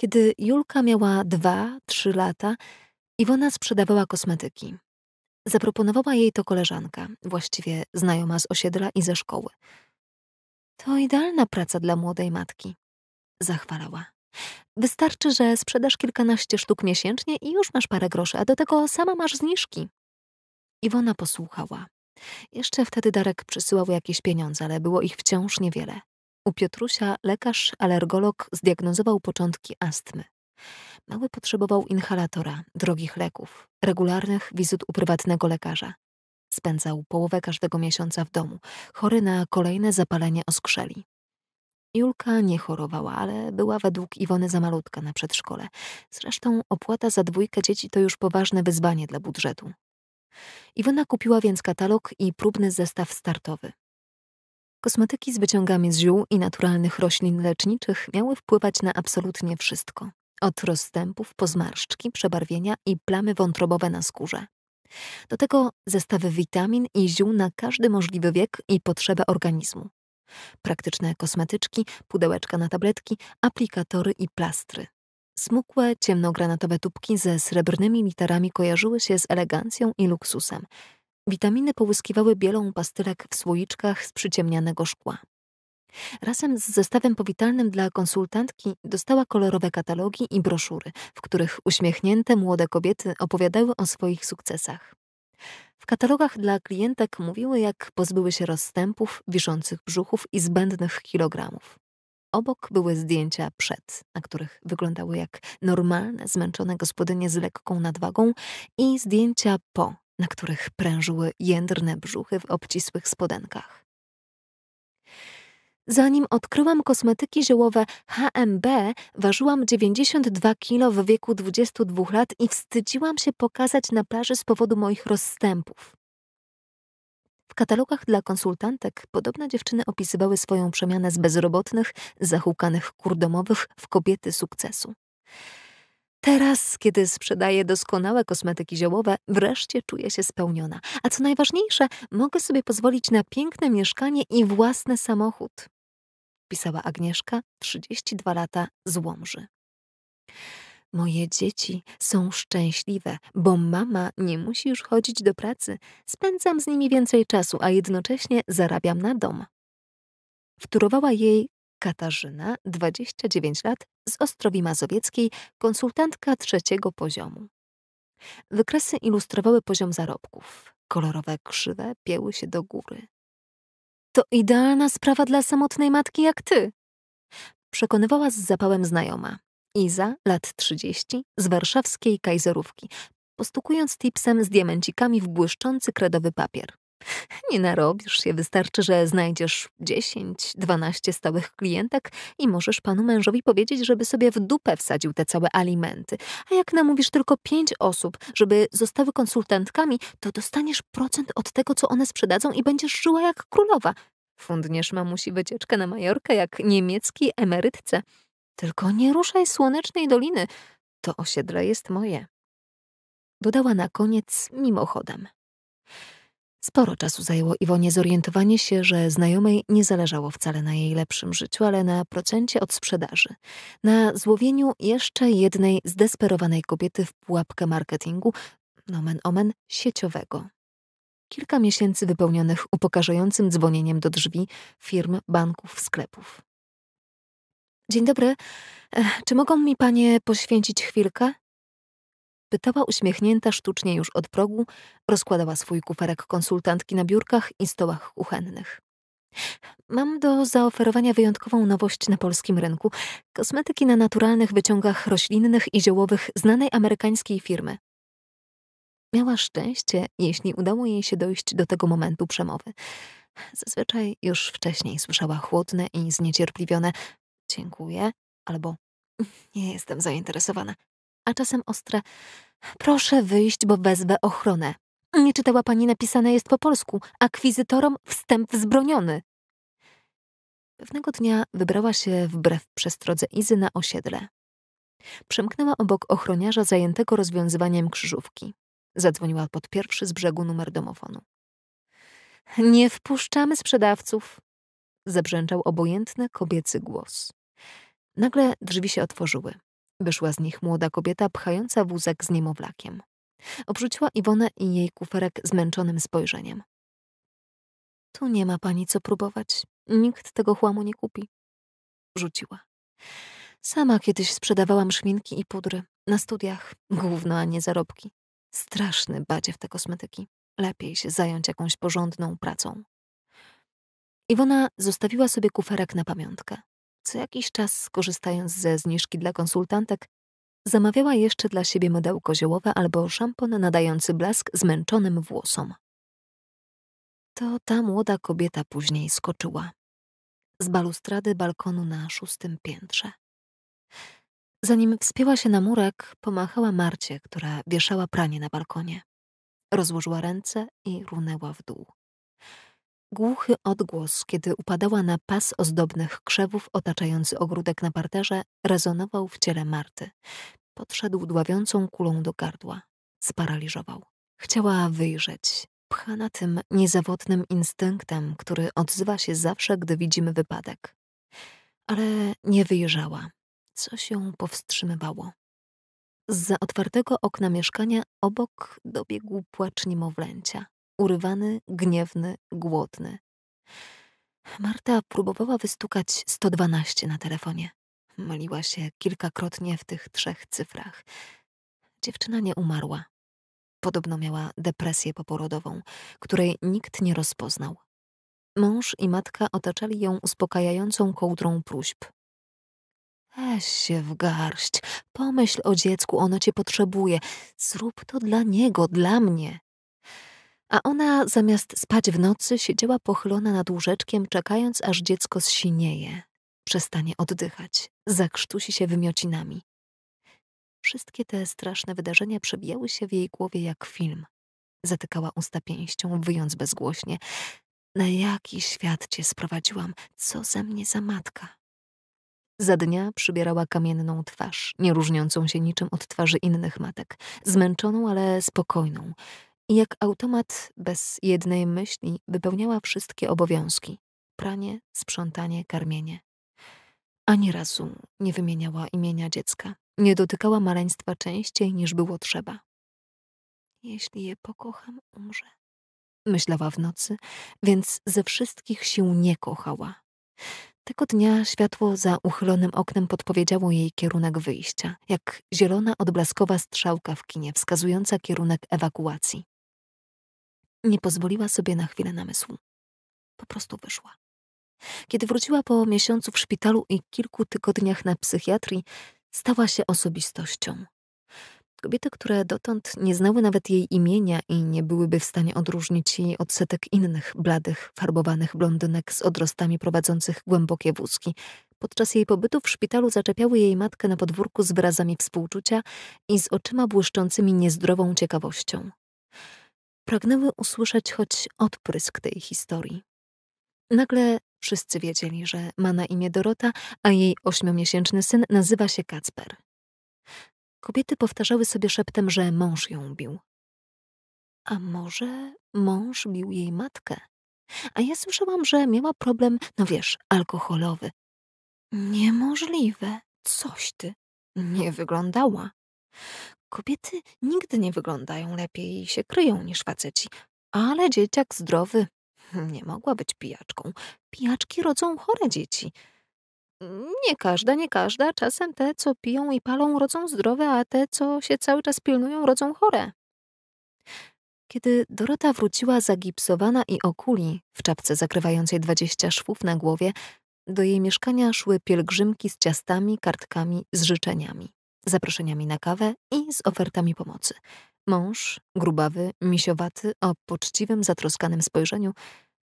Kiedy Julka miała dwa, trzy lata, Iwona sprzedawała kosmetyki. Zaproponowała jej to koleżanka, właściwie znajoma z osiedla i ze szkoły. To idealna praca dla młodej matki, zachwalała. Wystarczy, że sprzedasz kilkanaście sztuk miesięcznie i już masz parę groszy, a do tego sama masz zniżki. Iwona posłuchała. Jeszcze wtedy Darek przysyłał jakieś pieniądze, ale było ich wciąż niewiele. U Piotrusia lekarz alergolog zdiagnozował początki astmy. Mały potrzebował inhalatora, drogich leków, regularnych wizyt u prywatnego lekarza. Spędzał połowę każdego miesiąca w domu, chory na kolejne zapalenie oskrzeli. Julka nie chorowała, ale była według Iwony za malutka na przedszkole. Zresztą opłata za dwójkę dzieci to już poważne wyzwanie dla budżetu. Iwona kupiła więc katalog i próbny zestaw startowy. Kosmetyki z wyciągami z ziół i naturalnych roślin leczniczych miały wpływać na absolutnie wszystko. Od rozstępów po zmarszczki, przebarwienia i plamy wątrobowe na skórze. Do tego zestawy witamin i ziół na każdy możliwy wiek i potrzebę organizmu. Praktyczne kosmetyczki, pudełeczka na tabletki, aplikatory i plastry. Smukłe, ciemnogranatowe tubki ze srebrnymi literami kojarzyły się z elegancją i luksusem, Witaminy połyskiwały bielą pastylek w słoiczkach z przyciemnianego szkła. Razem z zestawem powitalnym dla konsultantki dostała kolorowe katalogi i broszury, w których uśmiechnięte młode kobiety opowiadały o swoich sukcesach. W katalogach dla klientek mówiły, jak pozbyły się rozstępów, wiszących brzuchów i zbędnych kilogramów. Obok były zdjęcia przed, na których wyglądały jak normalne, zmęczone gospodynie z lekką nadwagą i zdjęcia po, na których prężyły jędrne brzuchy w obcisłych spodenkach. Zanim odkryłam kosmetyki ziołowe HMB, ważyłam 92 kilo w wieku 22 lat i wstydziłam się pokazać na plaży z powodu moich rozstępów. W katalogach dla konsultantek podobne dziewczyny opisywały swoją przemianę z bezrobotnych, zahukanych kurdomowych w kobiety sukcesu. Teraz, kiedy sprzedaję doskonałe kosmetyki ziołowe, wreszcie czuję się spełniona. A co najważniejsze, mogę sobie pozwolić na piękne mieszkanie i własny samochód. Pisała Agnieszka, 32 lata, z Łomży. Moje dzieci są szczęśliwe, bo mama nie musi już chodzić do pracy. Spędzam z nimi więcej czasu, a jednocześnie zarabiam na dom. Wturowała jej Katarzyna, 29 lat, z Ostrowi Mazowieckiej, konsultantka trzeciego poziomu. Wykresy ilustrowały poziom zarobków. Kolorowe krzywe pieły się do góry. To idealna sprawa dla samotnej matki jak ty, przekonywała z zapałem znajoma. Iza, lat 30, z warszawskiej kajzerówki, postukując tipsem z diamencikami w błyszczący kredowy papier. Nie narobisz się, wystarczy, że znajdziesz 10-12 stałych klientek i możesz panu mężowi powiedzieć, żeby sobie w dupę wsadził te całe alimenty. A jak namówisz tylko 5 osób, żeby zostały konsultantkami, to dostaniesz procent od tego, co one sprzedadzą i będziesz żyła jak królowa. Fundniesz mamusi wycieczkę na Majorkę jak niemiecki emerytce. Tylko nie ruszaj słonecznej doliny, to osiedle jest moje. Dodała na koniec mimochodem. Sporo czasu zajęło Iwonie zorientowanie się, że znajomej nie zależało wcale na jej lepszym życiu, ale na procencie od sprzedaży, na złowieniu jeszcze jednej zdesperowanej kobiety w pułapkę marketingu, nomen omen, sieciowego. Kilka miesięcy wypełnionych upokarzającym dzwonieniem do drzwi firm, banków, sklepów. Dzień dobry. E, czy mogą mi panie poświęcić chwilkę? Pytała uśmiechnięta sztucznie już od progu, rozkładała swój kuferek konsultantki na biurkach i stołach kuchennych. Mam do zaoferowania wyjątkową nowość na polskim rynku. Kosmetyki na naturalnych wyciągach roślinnych i ziołowych znanej amerykańskiej firmy. Miała szczęście, jeśli udało jej się dojść do tego momentu przemowy. Zazwyczaj już wcześniej słyszała chłodne i zniecierpliwione dziękuję albo nie jestem zainteresowana a czasem ostre. Proszę wyjść, bo wezwę ochronę. Nie czytała pani, napisane jest po polsku. Akwizytorom wstęp wzbroniony. Pewnego dnia wybrała się wbrew przestrodze Izy na osiedle. Przemknęła obok ochroniarza zajętego rozwiązywaniem krzyżówki. Zadzwoniła pod pierwszy z brzegu numer domofonu. Nie wpuszczamy sprzedawców, zabrzęczał obojętny kobiecy głos. Nagle drzwi się otworzyły. Wyszła z nich młoda kobieta pchająca wózek z niemowlakiem. Obrzuciła Iwonę i jej kuferek zmęczonym spojrzeniem. Tu nie ma pani co próbować. Nikt tego chłamu nie kupi. Rzuciła. Sama kiedyś sprzedawałam szminki i pudry. Na studiach. Główno, a nie zarobki. Straszny badziew te kosmetyki. Lepiej się zająć jakąś porządną pracą. Iwona zostawiła sobie kuferek na pamiątkę. Co jakiś czas, korzystając ze zniżki dla konsultantek, zamawiała jeszcze dla siebie mydełko ziołowe albo szampon nadający blask zmęczonym włosom. To ta młoda kobieta później skoczyła. Z balustrady balkonu na szóstym piętrze. Zanim wspięła się na murek, pomachała Marcie, która wieszała pranie na balkonie. Rozłożyła ręce i runęła w dół. Głuchy odgłos, kiedy upadała na pas ozdobnych krzewów otaczający ogródek na parterze, rezonował w ciele Marty. Podszedł dławiącą kulą do gardła. Sparaliżował. Chciała wyjrzeć, pchana tym niezawodnym instynktem, który odzywa się zawsze, gdy widzimy wypadek. Ale nie wyjrzała. Coś ją powstrzymywało. Z za otwartego okna mieszkania obok dobiegł płacz niemowlęcia urywany, gniewny, głodny. Marta próbowała wystukać 112 na telefonie. Myliła się kilkakrotnie w tych trzech cyfrach. Dziewczyna nie umarła. Podobno miała depresję poporodową, której nikt nie rozpoznał. Mąż i matka otaczali ją uspokajającą kołdrą próśb. Weź się w garść, pomyśl o dziecku, ono cię potrzebuje. Zrób to dla niego, dla mnie a ona zamiast spać w nocy siedziała pochylona nad łóżeczkiem, czekając aż dziecko zsinieje, przestanie oddychać, zakrztusi się wymiocinami. Wszystkie te straszne wydarzenia przebijały się w jej głowie jak film. Zatykała usta pięścią, wyjąc bezgłośnie. Na jaki świat cię sprowadziłam? Co ze mnie za matka? Za dnia przybierała kamienną twarz, nie różniącą się niczym od twarzy innych matek, zmęczoną, ale spokojną, i jak automat bez jednej myśli wypełniała wszystkie obowiązki pranie, sprzątanie, karmienie. Ani razu nie wymieniała imienia dziecka, nie dotykała maleństwa częściej niż było trzeba. Jeśli je pokocham, umrze. Myślała w nocy, więc ze wszystkich sił nie kochała. Tego dnia światło za uchylonym oknem podpowiedziało jej kierunek wyjścia, jak zielona odblaskowa strzałka w kinie wskazująca kierunek ewakuacji. Nie pozwoliła sobie na chwilę namysłu. Po prostu wyszła. Kiedy wróciła po miesiącu w szpitalu i kilku tygodniach na psychiatrii, stała się osobistością. Kobiety, które dotąd nie znały nawet jej imienia i nie byłyby w stanie odróżnić jej od setek innych bladych, farbowanych blondynek z odrostami prowadzących głębokie wózki, podczas jej pobytu w szpitalu zaczepiały jej matkę na podwórku z wyrazami współczucia i z oczyma błyszczącymi niezdrową ciekawością pragnęły usłyszeć choć odprysk tej historii. Nagle wszyscy wiedzieli, że ma na imię Dorota, a jej ośmiomiesięczny syn nazywa się Kacper. Kobiety powtarzały sobie szeptem, że mąż ją bił. A może mąż bił jej matkę? A ja słyszałam, że miała problem, no wiesz, alkoholowy. Niemożliwe, coś ty. Nie wyglądała. Kobiety nigdy nie wyglądają lepiej i się kryją niż faceci, ale dzieciak zdrowy nie mogła być pijaczką. Pijaczki rodzą chore dzieci. Nie każda, nie każda. Czasem te, co piją i palą, rodzą zdrowe, a te, co się cały czas pilnują, rodzą chore. Kiedy Dorota wróciła zagipsowana i okuli, w czapce zakrywającej dwadzieścia szwów na głowie, do jej mieszkania szły pielgrzymki z ciastami, kartkami, z życzeniami zaproszeniami na kawę i z ofertami pomocy. Mąż, grubawy, misiowaty, o poczciwym, zatroskanym spojrzeniu,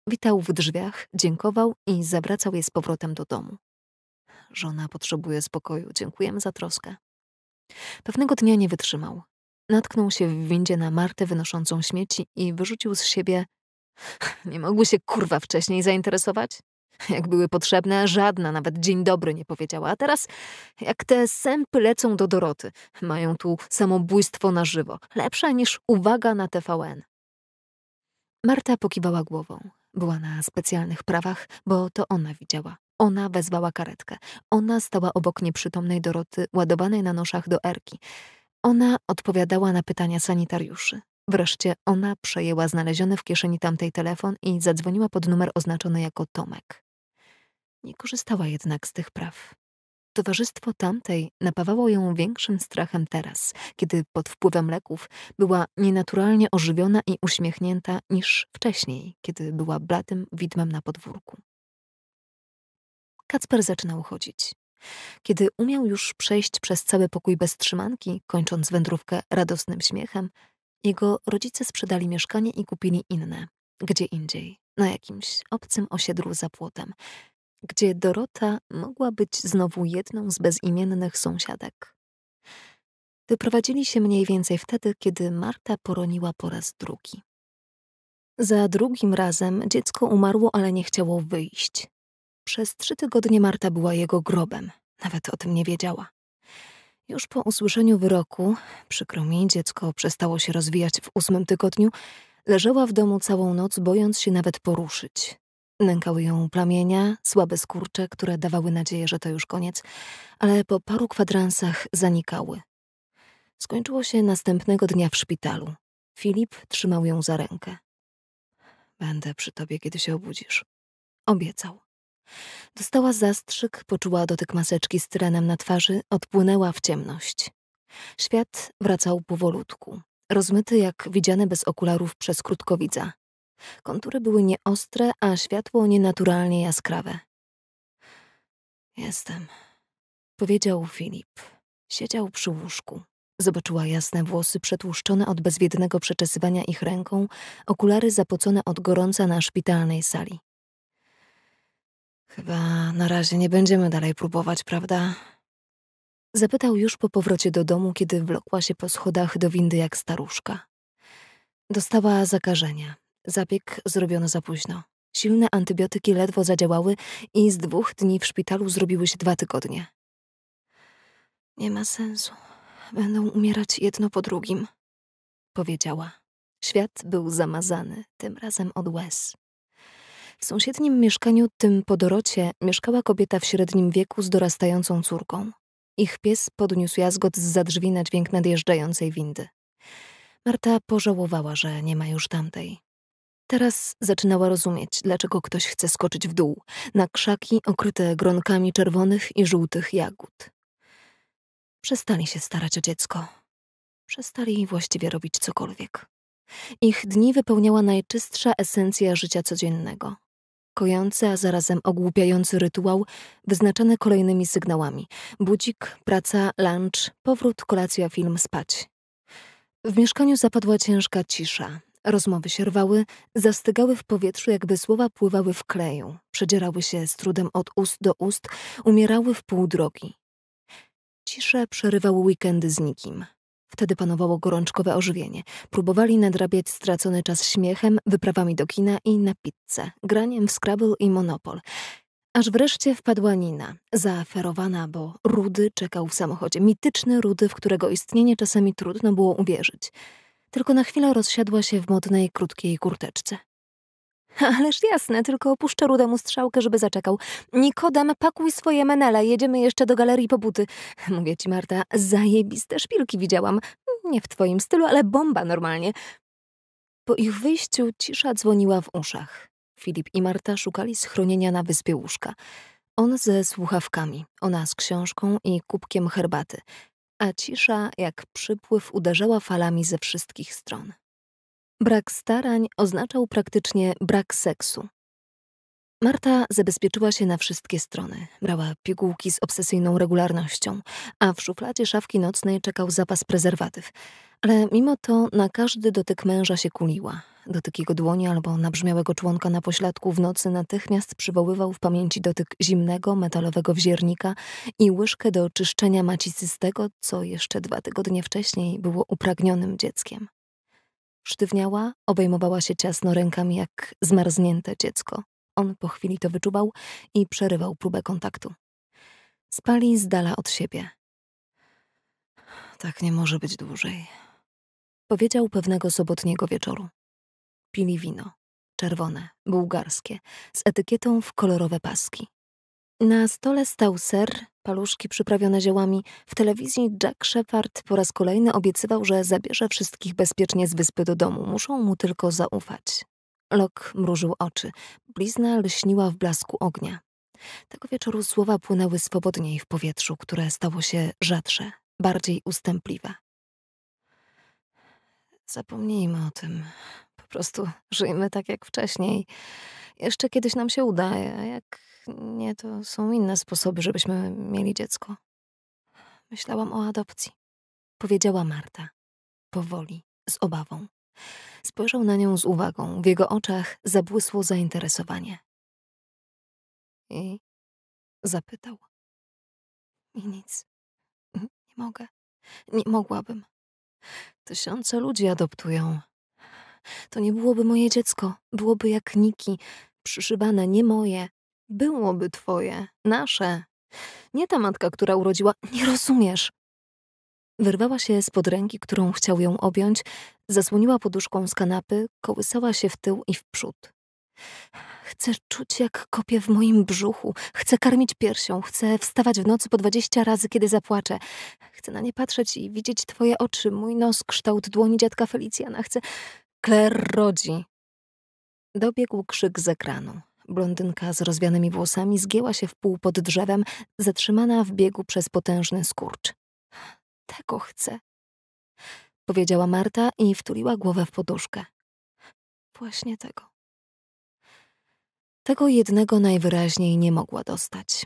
witał w drzwiach, dziękował i zawracał je z powrotem do domu. Żona potrzebuje spokoju, dziękujemy za troskę. Pewnego dnia nie wytrzymał. Natknął się w windzie na Martę wynoszącą śmieci i wyrzucił z siebie. Nie mogły się kurwa wcześniej zainteresować? Jak były potrzebne, żadna nawet dzień dobry nie powiedziała. A teraz, jak te sępy lecą do Doroty, mają tu samobójstwo na żywo. Lepsza niż uwaga na TVN. Marta pokiwała głową. Była na specjalnych prawach, bo to ona widziała. Ona wezwała karetkę. Ona stała obok nieprzytomnej Doroty, ładowanej na noszach do Erki. Ona odpowiadała na pytania sanitariuszy. Wreszcie ona przejęła znaleziony w kieszeni tamtej telefon i zadzwoniła pod numer oznaczony jako Tomek nie korzystała jednak z tych praw. Towarzystwo tamtej napawało ją większym strachem teraz, kiedy pod wpływem leków była nienaturalnie ożywiona i uśmiechnięta niż wcześniej, kiedy była bladym widmem na podwórku. Kacper zaczynał chodzić. Kiedy umiał już przejść przez cały pokój bez trzymanki, kończąc wędrówkę radosnym śmiechem, jego rodzice sprzedali mieszkanie i kupili inne, gdzie indziej, na jakimś obcym osiedlu za płotem, gdzie Dorota mogła być znowu jedną z bezimiennych sąsiadek. Wyprowadzili się mniej więcej wtedy, kiedy Marta poroniła po raz drugi. Za drugim razem dziecko umarło, ale nie chciało wyjść. Przez trzy tygodnie Marta była jego grobem. Nawet o tym nie wiedziała. Już po usłyszeniu wyroku, przykro mi, dziecko przestało się rozwijać w ósmym tygodniu, leżała w domu całą noc, bojąc się nawet poruszyć. Nękały ją plamienia, słabe skurcze, które dawały nadzieję, że to już koniec, ale po paru kwadransach zanikały. Skończyło się następnego dnia w szpitalu. Filip trzymał ją za rękę. Będę przy tobie, kiedy się obudzisz. Obiecał. Dostała zastrzyk, poczuła dotyk maseczki z trenem na twarzy, odpłynęła w ciemność. Świat wracał powolutku, rozmyty jak widziany bez okularów przez krótkowidza. Kontury były nieostre, a światło nienaturalnie jaskrawe. Jestem, powiedział Filip. Siedział przy łóżku. Zobaczyła jasne włosy przetłuszczone od bezwiednego przeczesywania ich ręką, okulary zapocone od gorąca na szpitalnej sali. Chyba na razie nie będziemy dalej próbować, prawda? Zapytał już po powrocie do domu, kiedy wlokła się po schodach do windy jak staruszka. Dostała zakażenia. Zabieg zrobiono za późno. Silne antybiotyki ledwo zadziałały i z dwóch dni w szpitalu zrobiły się dwa tygodnie. Nie ma sensu. Będą umierać jedno po drugim, powiedziała. Świat był zamazany, tym razem od łez. W sąsiednim mieszkaniu, tym po Dorocie, mieszkała kobieta w średnim wieku z dorastającą córką. Ich pies podniósł jazgot z za drzwi na dźwięk nadjeżdżającej windy. Marta pożałowała, że nie ma już tamtej. Teraz zaczynała rozumieć, dlaczego ktoś chce skoczyć w dół, na krzaki okryte gronkami czerwonych i żółtych jagód. Przestali się starać o dziecko. Przestali właściwie robić cokolwiek. Ich dni wypełniała najczystsza esencja życia codziennego. Kojący, a zarazem ogłupiający rytuał, wyznaczany kolejnymi sygnałami. Budzik, praca, lunch, powrót, kolacja, film, spać. W mieszkaniu zapadła ciężka cisza. Rozmowy się rwały, zastygały w powietrzu, jakby słowa pływały w kleju, przedzierały się z trudem od ust do ust, umierały w pół drogi. Ciszę przerywały weekendy z nikim. Wtedy panowało gorączkowe ożywienie. Próbowali nadrabiać stracony czas śmiechem, wyprawami do kina i na pizzę, graniem w Scrabble i Monopol. Aż wreszcie wpadła Nina, zaaferowana, bo Rudy czekał w samochodzie. Mityczny Rudy, w którego istnienie czasami trudno było uwierzyć tylko na chwilę rozsiadła się w modnej, krótkiej kurteczce. Ależ jasne, tylko opuszczę rudemu strzałkę, żeby zaczekał. Nikodem, pakuj swoje menele, jedziemy jeszcze do galerii po buty. Mówię ci, Marta, zajebiste szpilki widziałam. Nie w twoim stylu, ale bomba normalnie. Po ich wyjściu cisza dzwoniła w uszach. Filip i Marta szukali schronienia na wyspie łóżka. On ze słuchawkami, ona z książką i kubkiem herbaty a cisza, jak przypływ, uderzała falami ze wszystkich stron. Brak starań oznaczał praktycznie brak seksu. Marta zabezpieczyła się na wszystkie strony. Brała pigułki z obsesyjną regularnością, a w szufladzie szafki nocnej czekał zapas prezerwatyw ale mimo to na każdy dotyk męża się kuliła. Dotyk jego dłoni albo nabrzmiałego członka na pośladku w nocy natychmiast przywoływał w pamięci dotyk zimnego, metalowego wziernika i łyżkę do czyszczenia macicy z tego, co jeszcze dwa tygodnie wcześniej było upragnionym dzieckiem. Sztywniała, obejmowała się ciasno rękami jak zmarznięte dziecko. On po chwili to wyczuwał i przerywał próbę kontaktu. Spali z dala od siebie. Tak nie może być dłużej, Powiedział pewnego sobotniego wieczoru. Pili wino. Czerwone, bułgarskie, z etykietą w kolorowe paski. Na stole stał ser, paluszki przyprawione ziołami. W telewizji Jack Shepard po raz kolejny obiecywał, że zabierze wszystkich bezpiecznie z wyspy do domu. Muszą mu tylko zaufać. Lok mrużył oczy. Blizna lśniła w blasku ognia. Tego wieczoru słowa płynęły swobodniej w powietrzu, które stało się rzadsze, bardziej ustępliwe. Zapomnijmy o tym. Po prostu żyjmy tak jak wcześniej. Jeszcze kiedyś nam się udaje, a jak nie, to są inne sposoby, żebyśmy mieli dziecko. Myślałam o adopcji, powiedziała Marta. Powoli, z obawą. Spojrzał na nią z uwagą. W jego oczach zabłysło zainteresowanie. I zapytał. I nic. Nie mogę. Nie mogłabym. Tysiące ludzi adoptują. To nie byłoby moje dziecko, byłoby jak Niki, przyszybane nie moje. Byłoby twoje, nasze. Nie ta matka, która urodziła. Nie rozumiesz. Wyrwała się spod ręki, którą chciał ją objąć, zasłoniła poduszką z kanapy, kołysała się w tył i w przód. Chcę czuć, jak kopie w moim brzuchu. Chcę karmić piersią. Chcę wstawać w nocy po dwadzieścia razy, kiedy zapłaczę. Chcę na nie patrzeć i widzieć twoje oczy, mój nos, kształt dłoni dziadka Felicjana. Chcę... Claire rodzi. Dobiegł krzyk z ekranu. Blondynka z rozwianymi włosami zgięła się w pół pod drzewem, zatrzymana w biegu przez potężny skurcz. Tego chcę, powiedziała Marta i wtuliła głowę w poduszkę. Właśnie tego. Tego jednego najwyraźniej nie mogła dostać.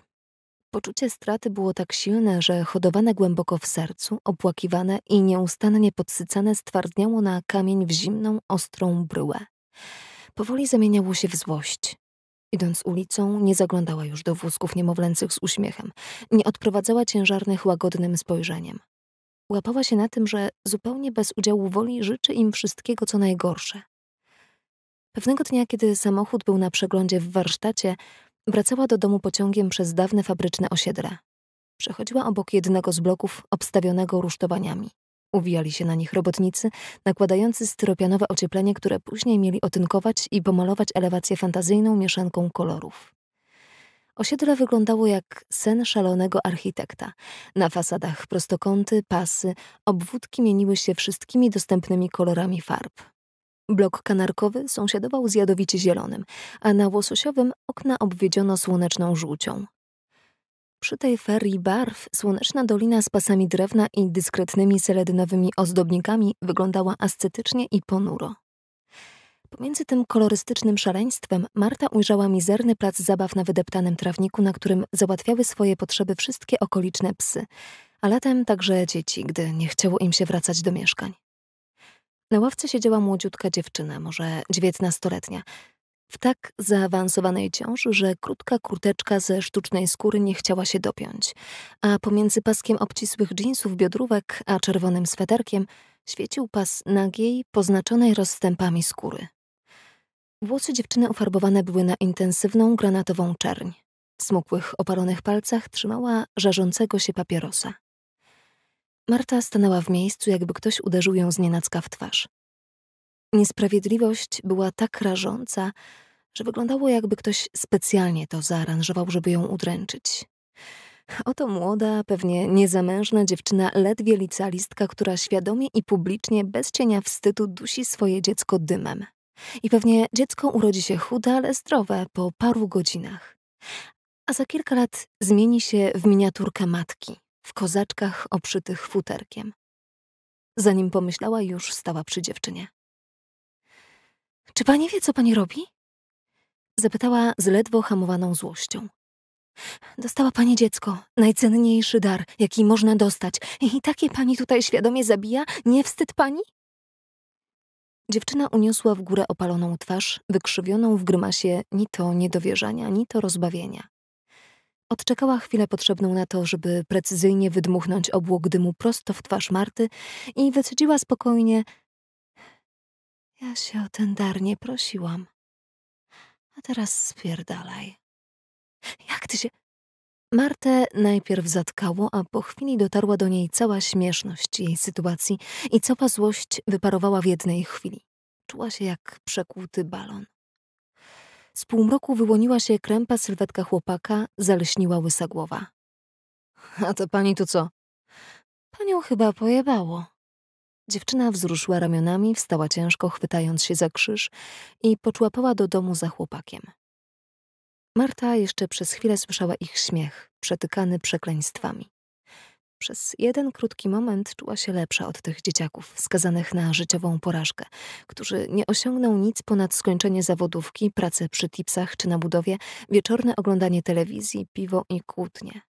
Poczucie straty było tak silne, że hodowane głęboko w sercu, opłakiwane i nieustannie podsycane stwardniało na kamień w zimną, ostrą bryłę. Powoli zamieniało się w złość. Idąc ulicą, nie zaglądała już do wózków niemowlęcych z uśmiechem, nie odprowadzała ciężarnych łagodnym spojrzeniem. Łapała się na tym, że zupełnie bez udziału woli życzy im wszystkiego, co najgorsze. Pewnego dnia, kiedy samochód był na przeglądzie w warsztacie, wracała do domu pociągiem przez dawne fabryczne osiedle. Przechodziła obok jednego z bloków obstawionego rusztowaniami. Uwijali się na nich robotnicy, nakładający styropianowe ocieplenie, które później mieli otynkować i pomalować elewację fantazyjną mieszanką kolorów. Osiedle wyglądało jak sen szalonego architekta. Na fasadach prostokąty, pasy, obwódki mieniły się wszystkimi dostępnymi kolorami farb. Blok kanarkowy sąsiadował z jadowicie zielonym, a na łososiowym okna obwiedziono słoneczną żółcią. Przy tej ferii barw słoneczna dolina z pasami drewna i dyskretnymi seledynowymi ozdobnikami wyglądała ascetycznie i ponuro. Pomiędzy tym kolorystycznym szaleństwem Marta ujrzała mizerny plac zabaw na wydeptanym trawniku, na którym załatwiały swoje potrzeby wszystkie okoliczne psy, a latem także dzieci, gdy nie chciało im się wracać do mieszkań. Na ławce siedziała młodziutka dziewczyna, może dziewiętnastoletnia. W tak zaawansowanej ciąży, że krótka kurteczka ze sztucznej skóry nie chciała się dopiąć, a pomiędzy paskiem obcisłych dżinsów biodrówek a czerwonym sweterkiem świecił pas nagiej, poznaczonej rozstępami skóry. Włosy dziewczyny ufarbowane były na intensywną granatową czerń. W smukłych, opalonych palcach trzymała żarzącego się papierosa. Marta stanęła w miejscu, jakby ktoś uderzył ją z nienacka w twarz. Niesprawiedliwość była tak rażąca, że wyglądało, jakby ktoś specjalnie to zaaranżował, żeby ją udręczyć. Oto młoda, pewnie niezamężna dziewczyna, ledwie licealistka, która świadomie i publicznie, bez cienia wstydu, dusi swoje dziecko dymem. I pewnie dziecko urodzi się chude, ale zdrowe po paru godzinach. A za kilka lat zmieni się w miniaturkę matki w kozaczkach obszytych futerkiem. Zanim pomyślała, już stała przy dziewczynie. Czy pani wie, co pani robi? Zapytała z ledwo hamowaną złością. Dostała pani dziecko, najcenniejszy dar, jaki można dostać. I takie pani tutaj świadomie zabija? Nie wstyd pani? Dziewczyna uniosła w górę opaloną twarz, wykrzywioną w grymasie ni to niedowierzania, ni to rozbawienia. Odczekała chwilę potrzebną na to, żeby precyzyjnie wydmuchnąć obłok dymu prosto w twarz Marty i wycedziła spokojnie. Ja się o ten dar nie prosiłam. A teraz spierdalaj. Jak ty się... Martę najpierw zatkało, a po chwili dotarła do niej cała śmieszność jej sytuacji i cała złość wyparowała w jednej chwili. Czuła się jak przekłuty balon. Z półmroku wyłoniła się krępa sylwetka chłopaka, zaleśniła łysa głowa. A to pani tu co? Panią chyba pojebało. Dziewczyna wzruszyła ramionami, wstała ciężko, chwytając się za krzyż i poczłapała do domu za chłopakiem. Marta jeszcze przez chwilę słyszała ich śmiech, przetykany przekleństwami. Przez jeden krótki moment czuła się lepsza od tych dzieciaków skazanych na życiową porażkę, którzy nie osiągną nic ponad skończenie zawodówki, pracę przy tipsach czy na budowie, wieczorne oglądanie telewizji, piwo i kłótnie.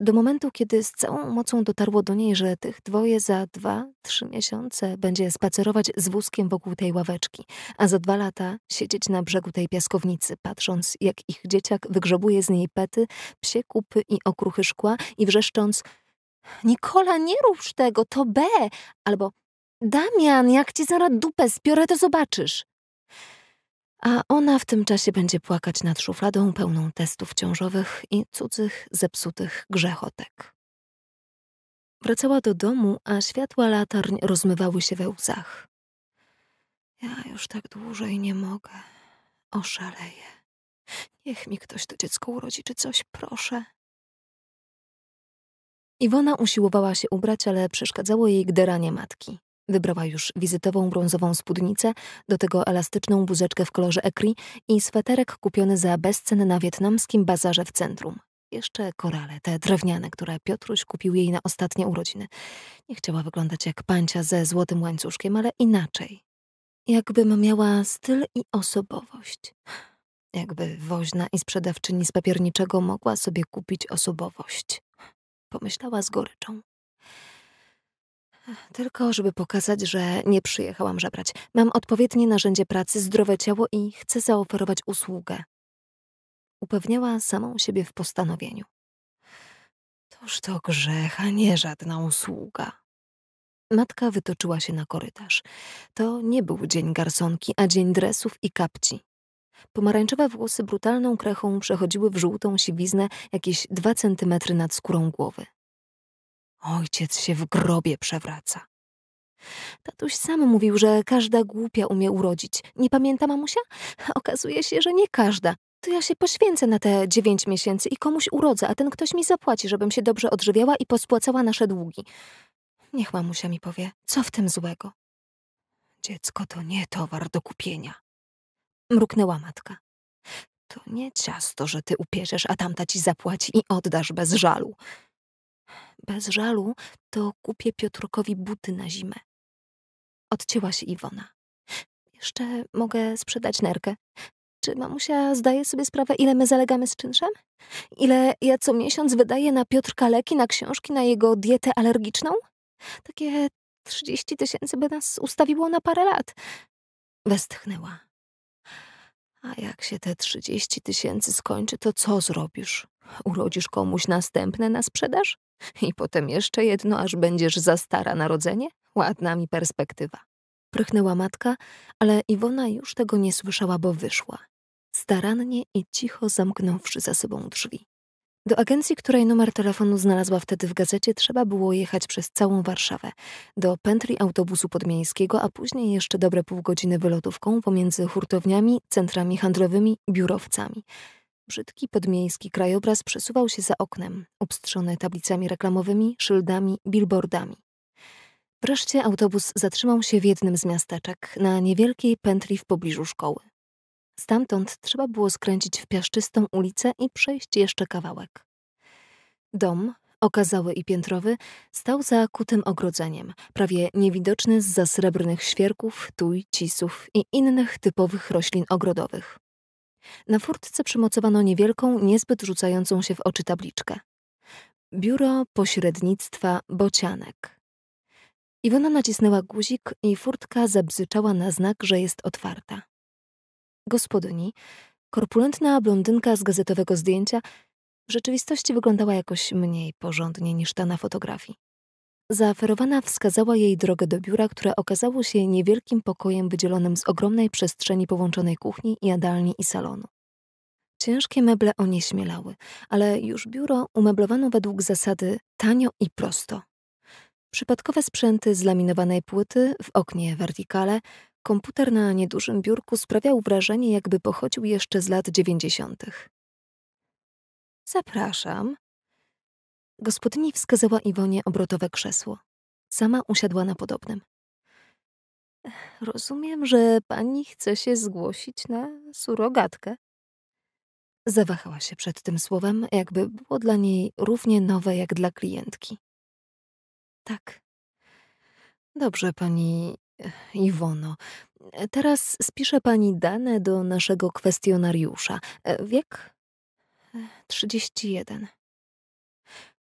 Do momentu, kiedy z całą mocą dotarło do niej, że tych dwoje za dwa, trzy miesiące będzie spacerować z wózkiem wokół tej ławeczki, a za dwa lata siedzieć na brzegu tej piaskownicy, patrząc, jak ich dzieciak wygrzebuje z niej pety, psie kupy i okruchy szkła i wrzeszcząc – Nikola, nie rusz tego, to B. Albo Damian, jak ci zaraz dupę spiorę, to zobaczysz. A ona w tym czasie będzie płakać nad szufladą pełną testów ciążowych i cudzych, zepsutych grzechotek. Wracała do domu, a światła latarń rozmywały się we łzach. Ja już tak dłużej nie mogę. Oszaleję. Niech mi ktoś to dziecko urodzi, czy coś, proszę. Iwona usiłowała się ubrać, ale przeszkadzało jej gderanie matki. Wybrała już wizytową brązową spódnicę, do tego elastyczną buzeczkę w kolorze ekri i sweterek kupiony za bezcen na wietnamskim bazarze w centrum. Jeszcze korale, te drewniane, które Piotruś kupił jej na ostatnie urodziny. Nie chciała wyglądać jak pancia ze złotym łańcuszkiem, ale inaczej. Jakbym miała styl i osobowość. Jakby woźna i sprzedawczyni z papierniczego mogła sobie kupić osobowość pomyślała z goryczą. Tylko, żeby pokazać, że nie przyjechałam żebrać. Mam odpowiednie narzędzie pracy, zdrowe ciało i chcę zaoferować usługę. Upewniała samą siebie w postanowieniu. Toż to grzech, a nie żadna usługa. Matka wytoczyła się na korytarz. To nie był dzień garsonki, a dzień dresów i kapci. Pomarańczowe włosy brutalną krechą przechodziły w żółtą siwiznę jakieś dwa centymetry nad skórą głowy. Ojciec się w grobie przewraca. Tatuś sam mówił, że każda głupia umie urodzić. Nie pamięta mamusia? Okazuje się, że nie każda. To ja się poświęcę na te dziewięć miesięcy i komuś urodzę, a ten ktoś mi zapłaci, żebym się dobrze odżywiała i pospłacała nasze długi. Niech mamusia mi powie, co w tym złego. Dziecko to nie towar do kupienia. Mruknęła matka. To nie ciasto, że ty upierzesz, a tamta ci zapłaci i oddasz bez żalu. Bez żalu to kupię Piotrkowi buty na zimę. Odcięła się Iwona. Jeszcze mogę sprzedać nerkę. Czy mamusia zdaje sobie sprawę, ile my zalegamy z czynszem? Ile ja co miesiąc wydaję na Piotrka leki, na książki, na jego dietę alergiczną? Takie trzydzieści tysięcy by nas ustawiło na parę lat. Westchnęła. A jak się te trzydzieści tysięcy skończy, to co zrobisz? Urodzisz komuś następne na sprzedaż? I potem jeszcze jedno, aż będziesz za stara na Ładna mi perspektywa. Prychnęła matka, ale Iwona już tego nie słyszała, bo wyszła. Starannie i cicho zamknąwszy za sobą drzwi. Do agencji, której numer telefonu znalazła wtedy w gazecie, trzeba było jechać przez całą Warszawę, do pętli autobusu podmiejskiego, a później jeszcze dobre pół godziny wylotówką pomiędzy hurtowniami, centrami handlowymi, biurowcami. Brzydki podmiejski krajobraz przesuwał się za oknem, upstrzony tablicami reklamowymi, szyldami, billboardami. Wreszcie autobus zatrzymał się w jednym z miasteczek, na niewielkiej pętli w pobliżu szkoły. Stamtąd trzeba było skręcić w piaszczystą ulicę i przejść jeszcze kawałek. Dom, okazały i piętrowy, stał za kutym ogrodzeniem, prawie niewidoczny z za srebrnych świerków, tuj, cisów i innych typowych roślin ogrodowych. Na furtce przymocowano niewielką, niezbyt rzucającą się w oczy tabliczkę. Biuro pośrednictwa bocianek. Iwona nacisnęła guzik i furtka zabzyczała na znak, że jest otwarta. Gospodyni, korpulentna blondynka z gazetowego zdjęcia, w rzeczywistości wyglądała jakoś mniej porządnie niż ta na fotografii. Zaaferowana wskazała jej drogę do biura, które okazało się niewielkim pokojem wydzielonym z ogromnej przestrzeni połączonej kuchni, jadalni i salonu. Ciężkie meble onieśmielały, ale już biuro umeblowano według zasady tanio i prosto. Przypadkowe sprzęty z laminowanej płyty w oknie wertikale, Komputer na niedużym biurku sprawiał wrażenie, jakby pochodził jeszcze z lat dziewięćdziesiątych. Zapraszam. Gospodyni wskazała Iwonie obrotowe krzesło. Sama usiadła na podobnym. Rozumiem, że pani chce się zgłosić na surogatkę. Zawahała się przed tym słowem, jakby było dla niej równie nowe jak dla klientki. Tak. Dobrze, pani Iwono, teraz spisze pani dane do naszego kwestionariusza. E, wiek? 31. E,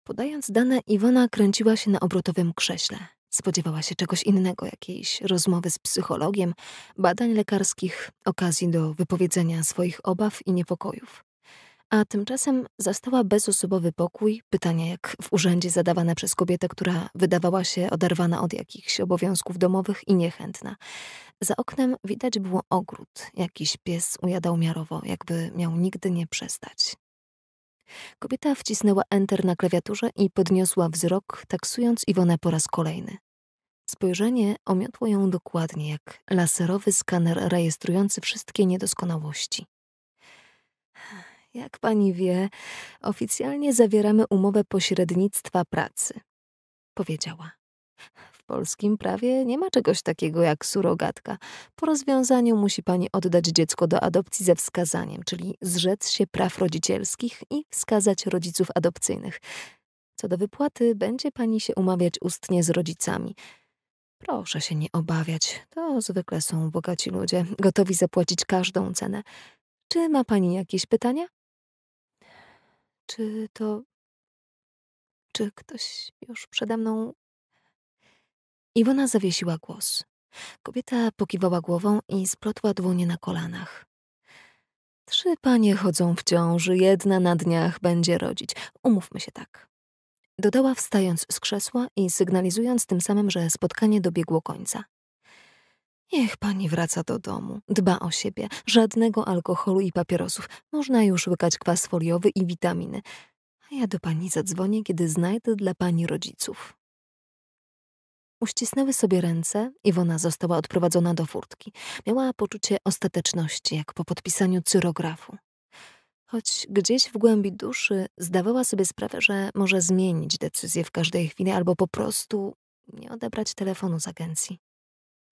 Podając dane, Iwona kręciła się na obrotowym krześle. Spodziewała się czegoś innego, jakiejś rozmowy z psychologiem, badań lekarskich, okazji do wypowiedzenia swoich obaw i niepokojów a tymczasem zastała bezosobowy pokój, pytania jak w urzędzie zadawane przez kobietę, która wydawała się oderwana od jakichś obowiązków domowych i niechętna. Za oknem widać było ogród, jakiś pies ujadał miarowo, jakby miał nigdy nie przestać. Kobieta wcisnęła enter na klawiaturze i podniosła wzrok, taksując Iwonę po raz kolejny. Spojrzenie omiotło ją dokładnie jak laserowy skaner rejestrujący wszystkie niedoskonałości. Jak pani wie, oficjalnie zawieramy umowę pośrednictwa pracy, powiedziała. W polskim prawie nie ma czegoś takiego jak surogatka. Po rozwiązaniu musi pani oddać dziecko do adopcji ze wskazaniem, czyli zrzec się praw rodzicielskich i wskazać rodziców adopcyjnych. Co do wypłaty, będzie pani się umawiać ustnie z rodzicami. Proszę się nie obawiać, to zwykle są bogaci ludzie, gotowi zapłacić każdą cenę. Czy ma pani jakieś pytania? Czy to. Czy ktoś już przede mną. Iwona zawiesiła głos. Kobieta pokiwała głową i splotła dłonie na kolanach. Trzy panie chodzą w ciąży, jedna na dniach będzie rodzić. Umówmy się tak. Dodała wstając z krzesła i sygnalizując tym samym, że spotkanie dobiegło końca. Niech pani wraca do domu. Dba o siebie. Żadnego alkoholu i papierosów. Można już łykać kwas foliowy i witaminy. A ja do pani zadzwonię, kiedy znajdę dla pani rodziców. Uścisnęły sobie ręce, Iwona została odprowadzona do furtki. Miała poczucie ostateczności, jak po podpisaniu cyrografu. Choć gdzieś w głębi duszy zdawała sobie sprawę, że może zmienić decyzję w każdej chwili albo po prostu nie odebrać telefonu z agencji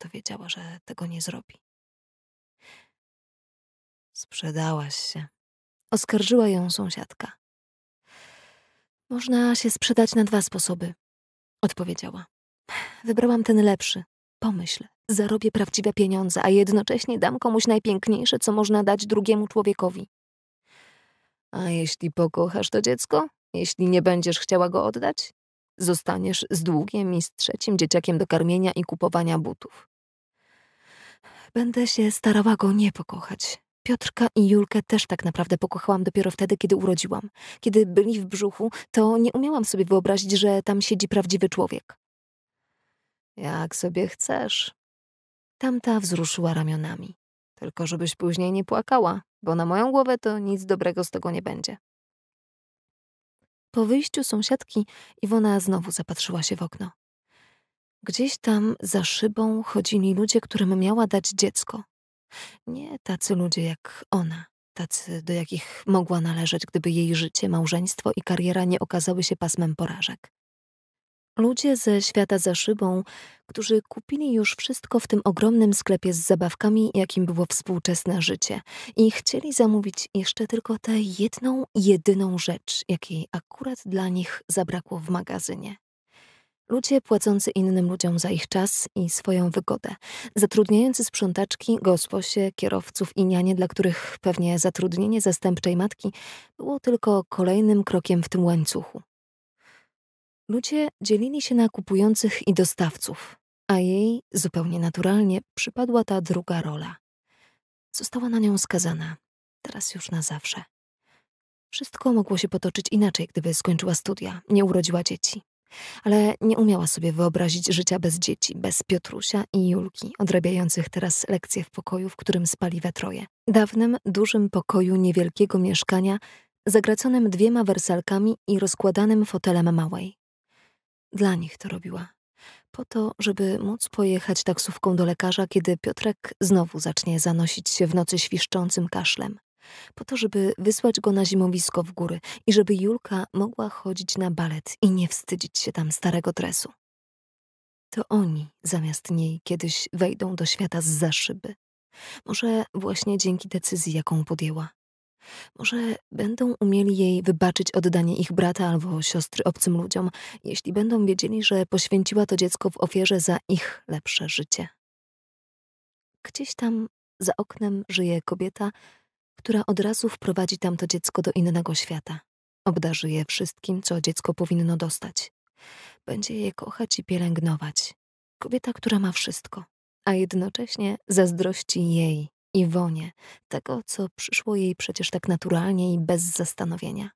to wiedziała, że tego nie zrobi. Sprzedałaś się. Oskarżyła ją sąsiadka. Można się sprzedać na dwa sposoby, odpowiedziała. Wybrałam ten lepszy. Pomyśl, zarobię prawdziwe pieniądze, a jednocześnie dam komuś najpiękniejsze, co można dać drugiemu człowiekowi. A jeśli pokochasz to dziecko? Jeśli nie będziesz chciała go oddać? Zostaniesz z długiem i z trzecim dzieciakiem do karmienia i kupowania butów. Będę się starała go nie pokochać. Piotrka i Julkę też tak naprawdę pokochałam dopiero wtedy, kiedy urodziłam. Kiedy byli w brzuchu, to nie umiałam sobie wyobrazić, że tam siedzi prawdziwy człowiek. Jak sobie chcesz. Tamta wzruszyła ramionami. Tylko żebyś później nie płakała, bo na moją głowę to nic dobrego z tego nie będzie. Po wyjściu sąsiadki Iwona znowu zapatrzyła się w okno. Gdzieś tam za szybą chodzili ludzie, którym miała dać dziecko. Nie tacy ludzie jak ona, tacy do jakich mogła należeć, gdyby jej życie, małżeństwo i kariera nie okazały się pasmem porażek. Ludzie ze świata za szybą, którzy kupili już wszystko w tym ogromnym sklepie z zabawkami, jakim było współczesne życie, i chcieli zamówić jeszcze tylko tę jedną, jedyną rzecz, jakiej akurat dla nich zabrakło w magazynie. Ludzie płacący innym ludziom za ich czas i swoją wygodę, zatrudniający sprzątaczki, gosposie, kierowców i nianie, dla których pewnie zatrudnienie zastępczej matki było tylko kolejnym krokiem w tym łańcuchu. Ludzie dzielili się na kupujących i dostawców, a jej zupełnie naturalnie przypadła ta druga rola. Została na nią skazana, teraz już na zawsze. Wszystko mogło się potoczyć inaczej, gdyby skończyła studia, nie urodziła dzieci. Ale nie umiała sobie wyobrazić życia bez dzieci, bez Piotrusia i Julki, odrabiających teraz lekcje w pokoju, w którym spali we troje. Dawnym, dużym pokoju niewielkiego mieszkania, zagraconym dwiema wersalkami i rozkładanym fotelem małej. Dla nich to robiła. Po to, żeby móc pojechać taksówką do lekarza, kiedy Piotrek znowu zacznie zanosić się w nocy świszczącym kaszlem po to, żeby wysłać go na zimowisko w góry i żeby Julka mogła chodzić na balet i nie wstydzić się tam starego dresu. To oni zamiast niej kiedyś wejdą do świata z za szyby. Może właśnie dzięki decyzji, jaką podjęła. Może będą umieli jej wybaczyć oddanie ich brata albo siostry obcym ludziom, jeśli będą wiedzieli, że poświęciła to dziecko w ofierze za ich lepsze życie. Gdzieś tam za oknem żyje kobieta, która od razu wprowadzi tamto dziecko do innego świata. Obdarzy je wszystkim, co dziecko powinno dostać. Będzie je kochać i pielęgnować. Kobieta, która ma wszystko, a jednocześnie zazdrości jej i wonie tego, co przyszło jej przecież tak naturalnie i bez zastanowienia.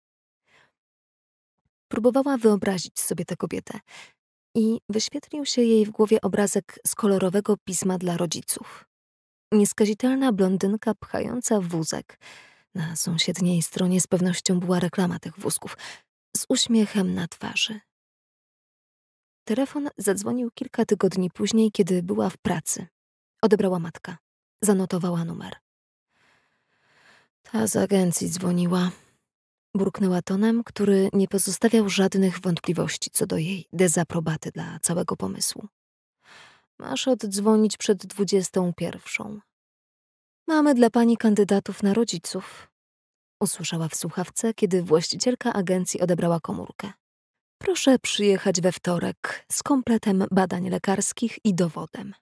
Próbowała wyobrazić sobie tę kobietę i wyświetlił się jej w głowie obrazek z kolorowego pisma dla rodziców. Nieskazitelna blondynka pchająca wózek. Na sąsiedniej stronie z pewnością była reklama tych wózków. Z uśmiechem na twarzy. Telefon zadzwonił kilka tygodni później, kiedy była w pracy. Odebrała matka. Zanotowała numer. Ta z agencji dzwoniła. Burknęła tonem, który nie pozostawiał żadnych wątpliwości co do jej dezaprobaty dla całego pomysłu. Masz oddzwonić przed dwudziestą pierwszą. Mamy dla pani kandydatów na rodziców. Usłyszała w słuchawce, kiedy właścicielka agencji odebrała komórkę. Proszę przyjechać we wtorek z kompletem badań lekarskich i dowodem.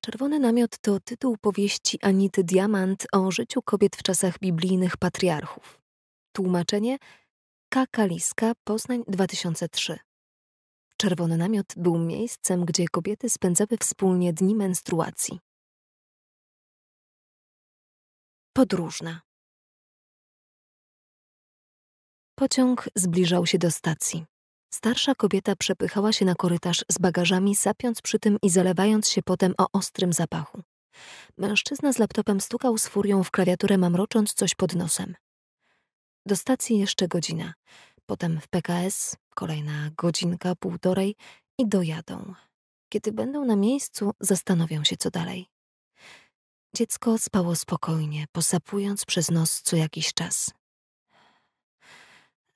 Czerwony namiot to tytuł powieści Anity Diamant o życiu kobiet w czasach biblijnych patriarchów. Tłumaczenie K Kaliska Poznań 2003. Czerwony namiot był miejscem, gdzie kobiety spędzały wspólnie dni menstruacji. Podróżna. Pociąg zbliżał się do stacji. Starsza kobieta przepychała się na korytarz z bagażami, sapiąc przy tym i zalewając się potem o ostrym zapachu. Mężczyzna z laptopem stukał z furią w klawiaturę, mamrocząc coś pod nosem. Do stacji jeszcze godzina. Potem w PKS, Kolejna godzinka, półtorej i dojadą. Kiedy będą na miejscu, zastanowią się, co dalej. Dziecko spało spokojnie, posapując przez nos co jakiś czas.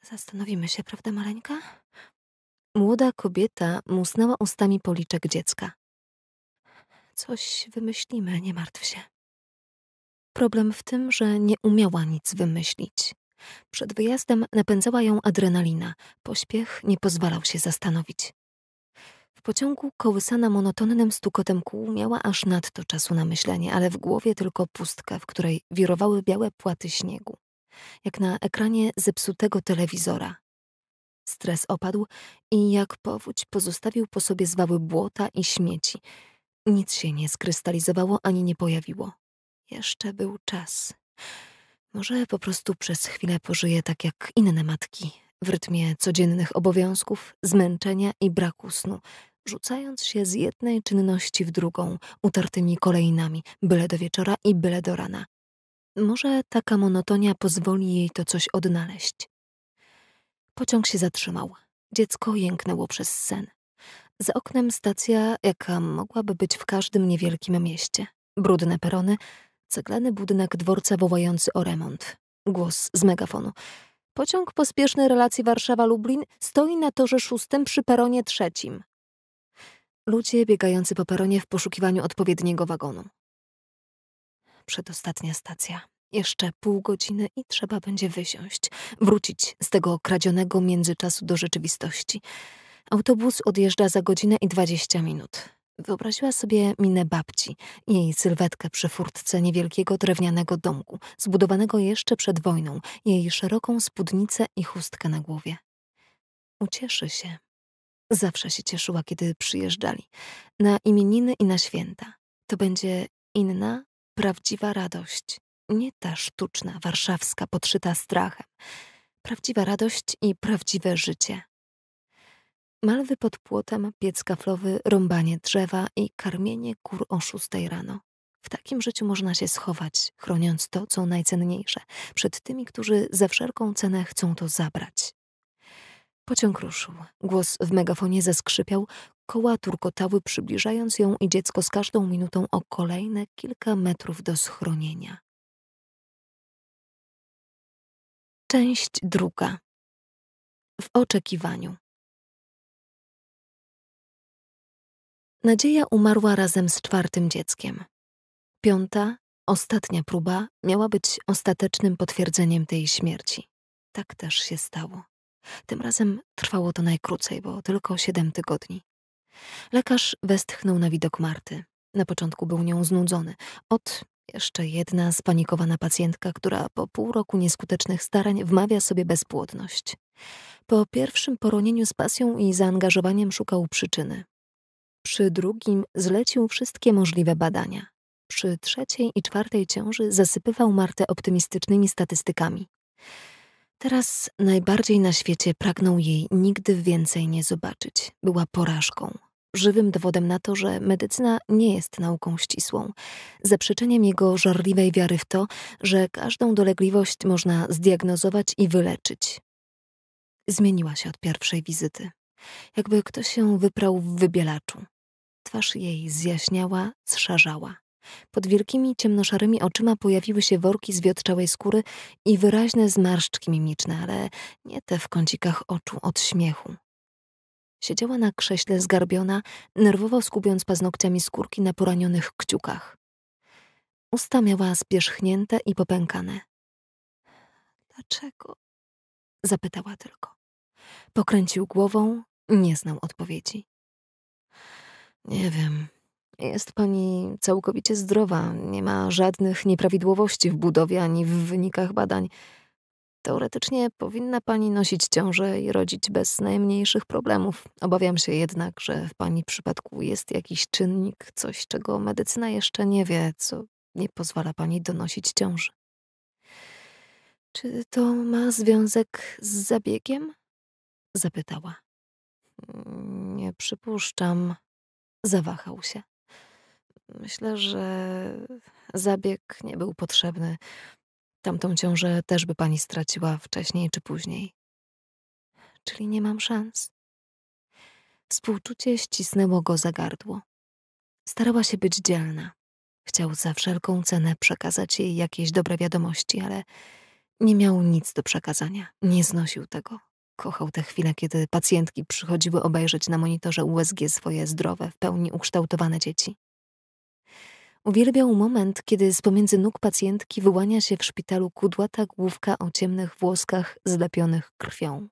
Zastanowimy się, prawda, maleńka? Młoda kobieta musnęła ustami policzek dziecka. Coś wymyślimy, nie martw się. Problem w tym, że nie umiała nic wymyślić. Przed wyjazdem napędzała ją adrenalina. Pośpiech nie pozwalał się zastanowić. W pociągu kołysana monotonnym stukotem kół miała aż nadto czasu na myślenie, ale w głowie tylko pustka, w której wirowały białe płaty śniegu. Jak na ekranie zepsutego telewizora. Stres opadł i jak powódź pozostawił po sobie zwały błota i śmieci. Nic się nie skrystalizowało ani nie pojawiło. Jeszcze był czas. Może po prostu przez chwilę pożyje tak jak inne matki, w rytmie codziennych obowiązków, zmęczenia i braku snu, rzucając się z jednej czynności w drugą, utartymi kolejnami, byle do wieczora i byle do rana. Może taka monotonia pozwoli jej to coś odnaleźć. Pociąg się zatrzymał. Dziecko jęknęło przez sen. Za oknem stacja, jaka mogłaby być w każdym niewielkim mieście. Brudne perony, Ceglany budynek dworca wołający o remont. Głos z megafonu. Pociąg pospieszny relacji Warszawa-Lublin stoi na torze szóstym przy peronie trzecim. Ludzie biegający po peronie w poszukiwaniu odpowiedniego wagonu. Przedostatnia stacja. Jeszcze pół godziny i trzeba będzie wysiąść, wrócić z tego kradzionego międzyczasu do rzeczywistości. Autobus odjeżdża za godzinę i dwadzieścia minut. Wyobraziła sobie minę babci, jej sylwetkę przy furtce niewielkiego drewnianego domku, zbudowanego jeszcze przed wojną, jej szeroką spódnicę i chustkę na głowie. Ucieszy się. Zawsze się cieszyła, kiedy przyjeżdżali. Na imieniny i na święta. To będzie inna, prawdziwa radość. Nie ta sztuczna, warszawska, podszyta strachem. Prawdziwa radość i prawdziwe życie malwy pod płotem, piec kaflowy, rąbanie drzewa i karmienie kur o szóstej rano. W takim życiu można się schować, chroniąc to, co najcenniejsze, przed tymi, którzy za wszelką cenę chcą to zabrać. Pociąg ruszył. Głos w megafonie zaskrzypiał, koła turkotały, przybliżając ją i dziecko z każdą minutą o kolejne kilka metrów do schronienia. Część druga. W oczekiwaniu. Nadzieja umarła razem z czwartym dzieckiem. Piąta, ostatnia próba miała być ostatecznym potwierdzeniem tej śmierci. Tak też się stało. Tym razem trwało to najkrócej, bo tylko siedem tygodni. Lekarz westchnął na widok Marty. Na początku był nią znudzony. Od jeszcze jedna spanikowana pacjentka, która po pół roku nieskutecznych starań wmawia sobie bezpłodność. Po pierwszym poronieniu z pasją i zaangażowaniem szukał przyczyny. Przy drugim zlecił wszystkie możliwe badania. Przy trzeciej i czwartej ciąży zasypywał Martę optymistycznymi statystykami. Teraz najbardziej na świecie pragnął jej nigdy więcej nie zobaczyć. Była porażką, żywym dowodem na to, że medycyna nie jest nauką ścisłą, zaprzeczeniem jego żarliwej wiary w to, że każdą dolegliwość można zdiagnozować i wyleczyć. Zmieniła się od pierwszej wizyty jakby ktoś się wyprał w wybielaczu. Twarz jej zjaśniała, zszarzała. Pod wielkimi, ciemnoszarymi oczyma pojawiły się worki zwiotczałej skóry i wyraźne zmarszczki mimiczne, ale nie te w kącikach oczu od śmiechu. Siedziała na krześle zgarbiona, nerwowo skubiąc paznokciami skórki na poranionych kciukach. Usta miała spierzchnięte i popękane. Dlaczego? Zapytała tylko. Pokręcił głową, nie znam odpowiedzi. Nie wiem. Jest pani całkowicie zdrowa, nie ma żadnych nieprawidłowości w budowie ani w wynikach badań. Teoretycznie powinna pani nosić ciążę i rodzić bez najmniejszych problemów. Obawiam się jednak, że w pani przypadku jest jakiś czynnik, coś czego medycyna jeszcze nie wie, co nie pozwala pani donosić ciąży. Czy to ma związek z zabiegiem? Zapytała. Nie przypuszczam. Zawahał się. Myślę, że zabieg nie był potrzebny. Tamtą ciążę też by pani straciła wcześniej czy później. Czyli nie mam szans. Współczucie ścisnęło go za gardło. Starała się być dzielna. Chciał za wszelką cenę przekazać jej jakieś dobre wiadomości, ale nie miał nic do przekazania. Nie znosił tego kochał te chwile, kiedy pacjentki przychodziły obejrzeć na monitorze USG swoje zdrowe, w pełni ukształtowane dzieci. Uwielbiał moment, kiedy z pomiędzy nóg pacjentki wyłania się w szpitalu kudłata główka o ciemnych włoskach zlepionych krwią.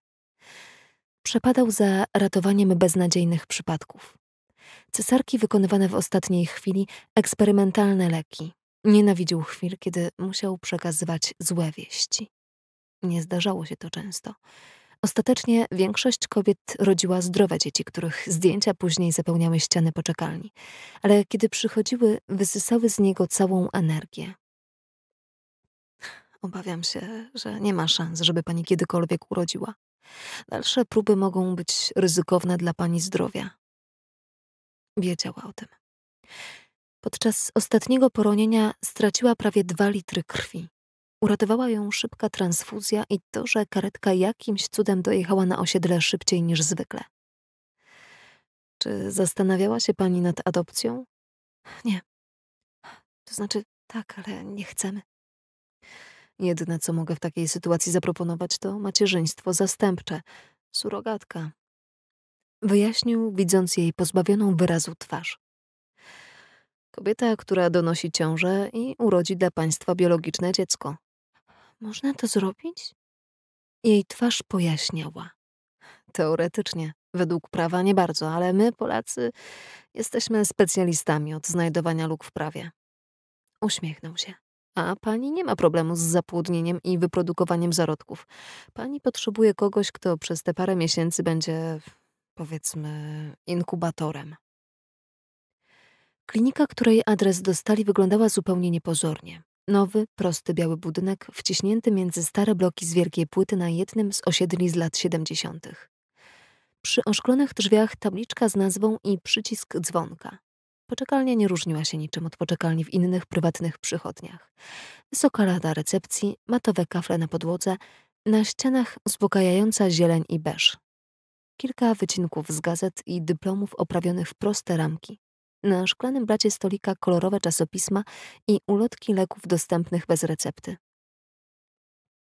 Przepadał za ratowaniem beznadziejnych przypadków. Cesarki wykonywane w ostatniej chwili, eksperymentalne leki. Nienawidził chwil, kiedy musiał przekazywać złe wieści. Nie zdarzało się to często. Ostatecznie większość kobiet rodziła zdrowe dzieci, których zdjęcia później zapełniały ściany poczekalni, ale kiedy przychodziły, wysysały z niego całą energię. Obawiam się, że nie ma szans, żeby pani kiedykolwiek urodziła. Dalsze próby mogą być ryzykowne dla pani zdrowia. Wiedziała o tym. Podczas ostatniego poronienia straciła prawie dwa litry krwi. Uratowała ją szybka transfuzja i to, że karetka jakimś cudem dojechała na osiedle szybciej niż zwykle. Czy zastanawiała się pani nad adopcją? Nie. To znaczy, tak, ale nie chcemy. Jedyne, co mogę w takiej sytuacji zaproponować, to macierzyństwo zastępcze, surogatka. Wyjaśnił, widząc jej pozbawioną wyrazu twarz. Kobieta, która donosi ciążę i urodzi dla państwa biologiczne dziecko. Można to zrobić? Jej twarz pojaśniała. Teoretycznie, według prawa nie bardzo, ale my, Polacy, jesteśmy specjalistami od znajdowania luk w prawie. Uśmiechnął się. A pani nie ma problemu z zapłodnieniem i wyprodukowaniem zarodków. Pani potrzebuje kogoś, kto przez te parę miesięcy będzie, powiedzmy, inkubatorem. Klinika, której adres dostali, wyglądała zupełnie niepozornie. Nowy, prosty biały budynek, wciśnięty między stare bloki z wielkiej płyty na jednym z osiedli z lat 70. Przy oszklonych drzwiach tabliczka z nazwą i przycisk dzwonka. Poczekalnia nie różniła się niczym od poczekalni w innych prywatnych przychodniach. Wysoka lada recepcji, matowe kafle na podłodze, na ścianach uspokajająca zieleń i beż. Kilka wycinków z gazet i dyplomów oprawionych w proste ramki, na szklanym bracie stolika kolorowe czasopisma i ulotki leków dostępnych bez recepty.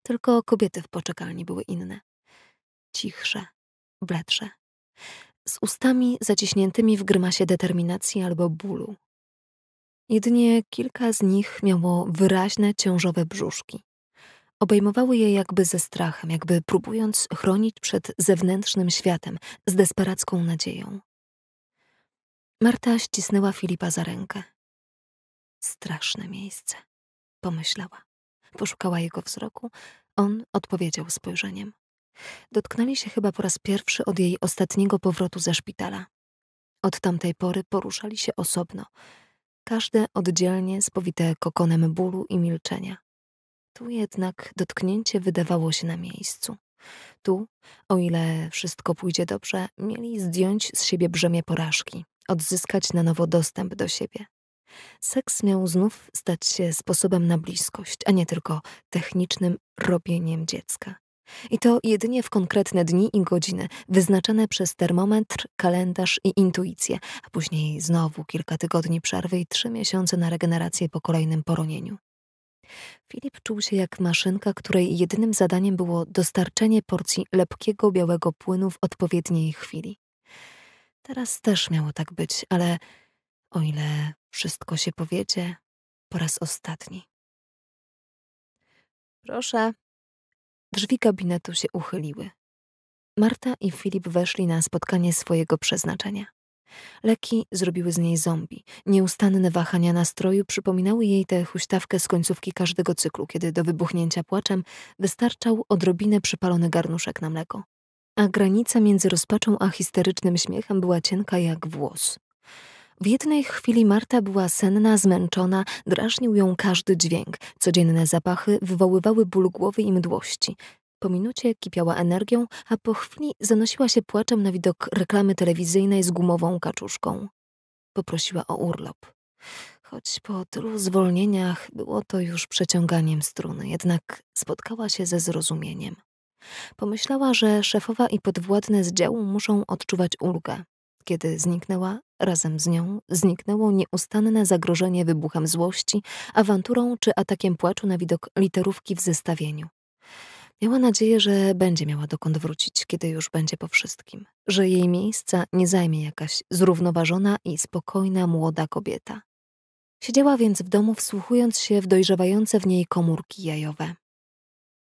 Tylko kobiety w poczekalni były inne. Cichsze, bledsze. Z ustami zaciśniętymi w grymasie determinacji albo bólu. Jedynie kilka z nich miało wyraźne ciążowe brzuszki. Obejmowały je jakby ze strachem, jakby próbując chronić przed zewnętrznym światem, z desperacką nadzieją. Marta ścisnęła Filipa za rękę. Straszne miejsce, pomyślała. Poszukała jego wzroku. On odpowiedział spojrzeniem. Dotknęli się chyba po raz pierwszy od jej ostatniego powrotu ze szpitala. Od tamtej pory poruszali się osobno, każde oddzielnie spowite kokonem bólu i milczenia. Tu jednak dotknięcie wydawało się na miejscu. Tu, o ile wszystko pójdzie dobrze, mieli zdjąć z siebie brzemię porażki odzyskać na nowo dostęp do siebie. Seks miał znów stać się sposobem na bliskość, a nie tylko technicznym robieniem dziecka. I to jedynie w konkretne dni i godziny, wyznaczane przez termometr, kalendarz i intuicję, a później znowu kilka tygodni przerwy i trzy miesiące na regenerację po kolejnym poronieniu. Filip czuł się jak maszynka, której jedynym zadaniem było dostarczenie porcji lepkiego białego płynu w odpowiedniej chwili. Teraz też miało tak być, ale o ile wszystko się powiedzie, po raz ostatni. Proszę. Drzwi gabinetu się uchyliły. Marta i Filip weszli na spotkanie swojego przeznaczenia. Leki zrobiły z niej zombie. Nieustanne wahania nastroju przypominały jej tę huśtawkę z końcówki każdego cyklu, kiedy do wybuchnięcia płaczem wystarczał odrobinę przypalony garnuszek na mleko a granica między rozpaczą a histerycznym śmiechem była cienka jak włos. W jednej chwili Marta była senna, zmęczona, drażnił ją każdy dźwięk. Codzienne zapachy wywoływały ból głowy i mdłości. Po minucie kipiała energią, a po chwili zanosiła się płaczem na widok reklamy telewizyjnej z gumową kaczuszką. Poprosiła o urlop. Choć po tylu zwolnieniach było to już przeciąganiem struny, jednak spotkała się ze zrozumieniem. Pomyślała, że szefowa i podwładne z działu muszą odczuwać ulgę. Kiedy zniknęła, razem z nią zniknęło nieustanne zagrożenie wybuchem złości, awanturą czy atakiem płaczu na widok literówki w zestawieniu. Miała nadzieję, że będzie miała dokąd wrócić, kiedy już będzie po wszystkim, że jej miejsca nie zajmie jakaś zrównoważona i spokojna młoda kobieta. Siedziała więc w domu, wsłuchując się w dojrzewające w niej komórki jajowe.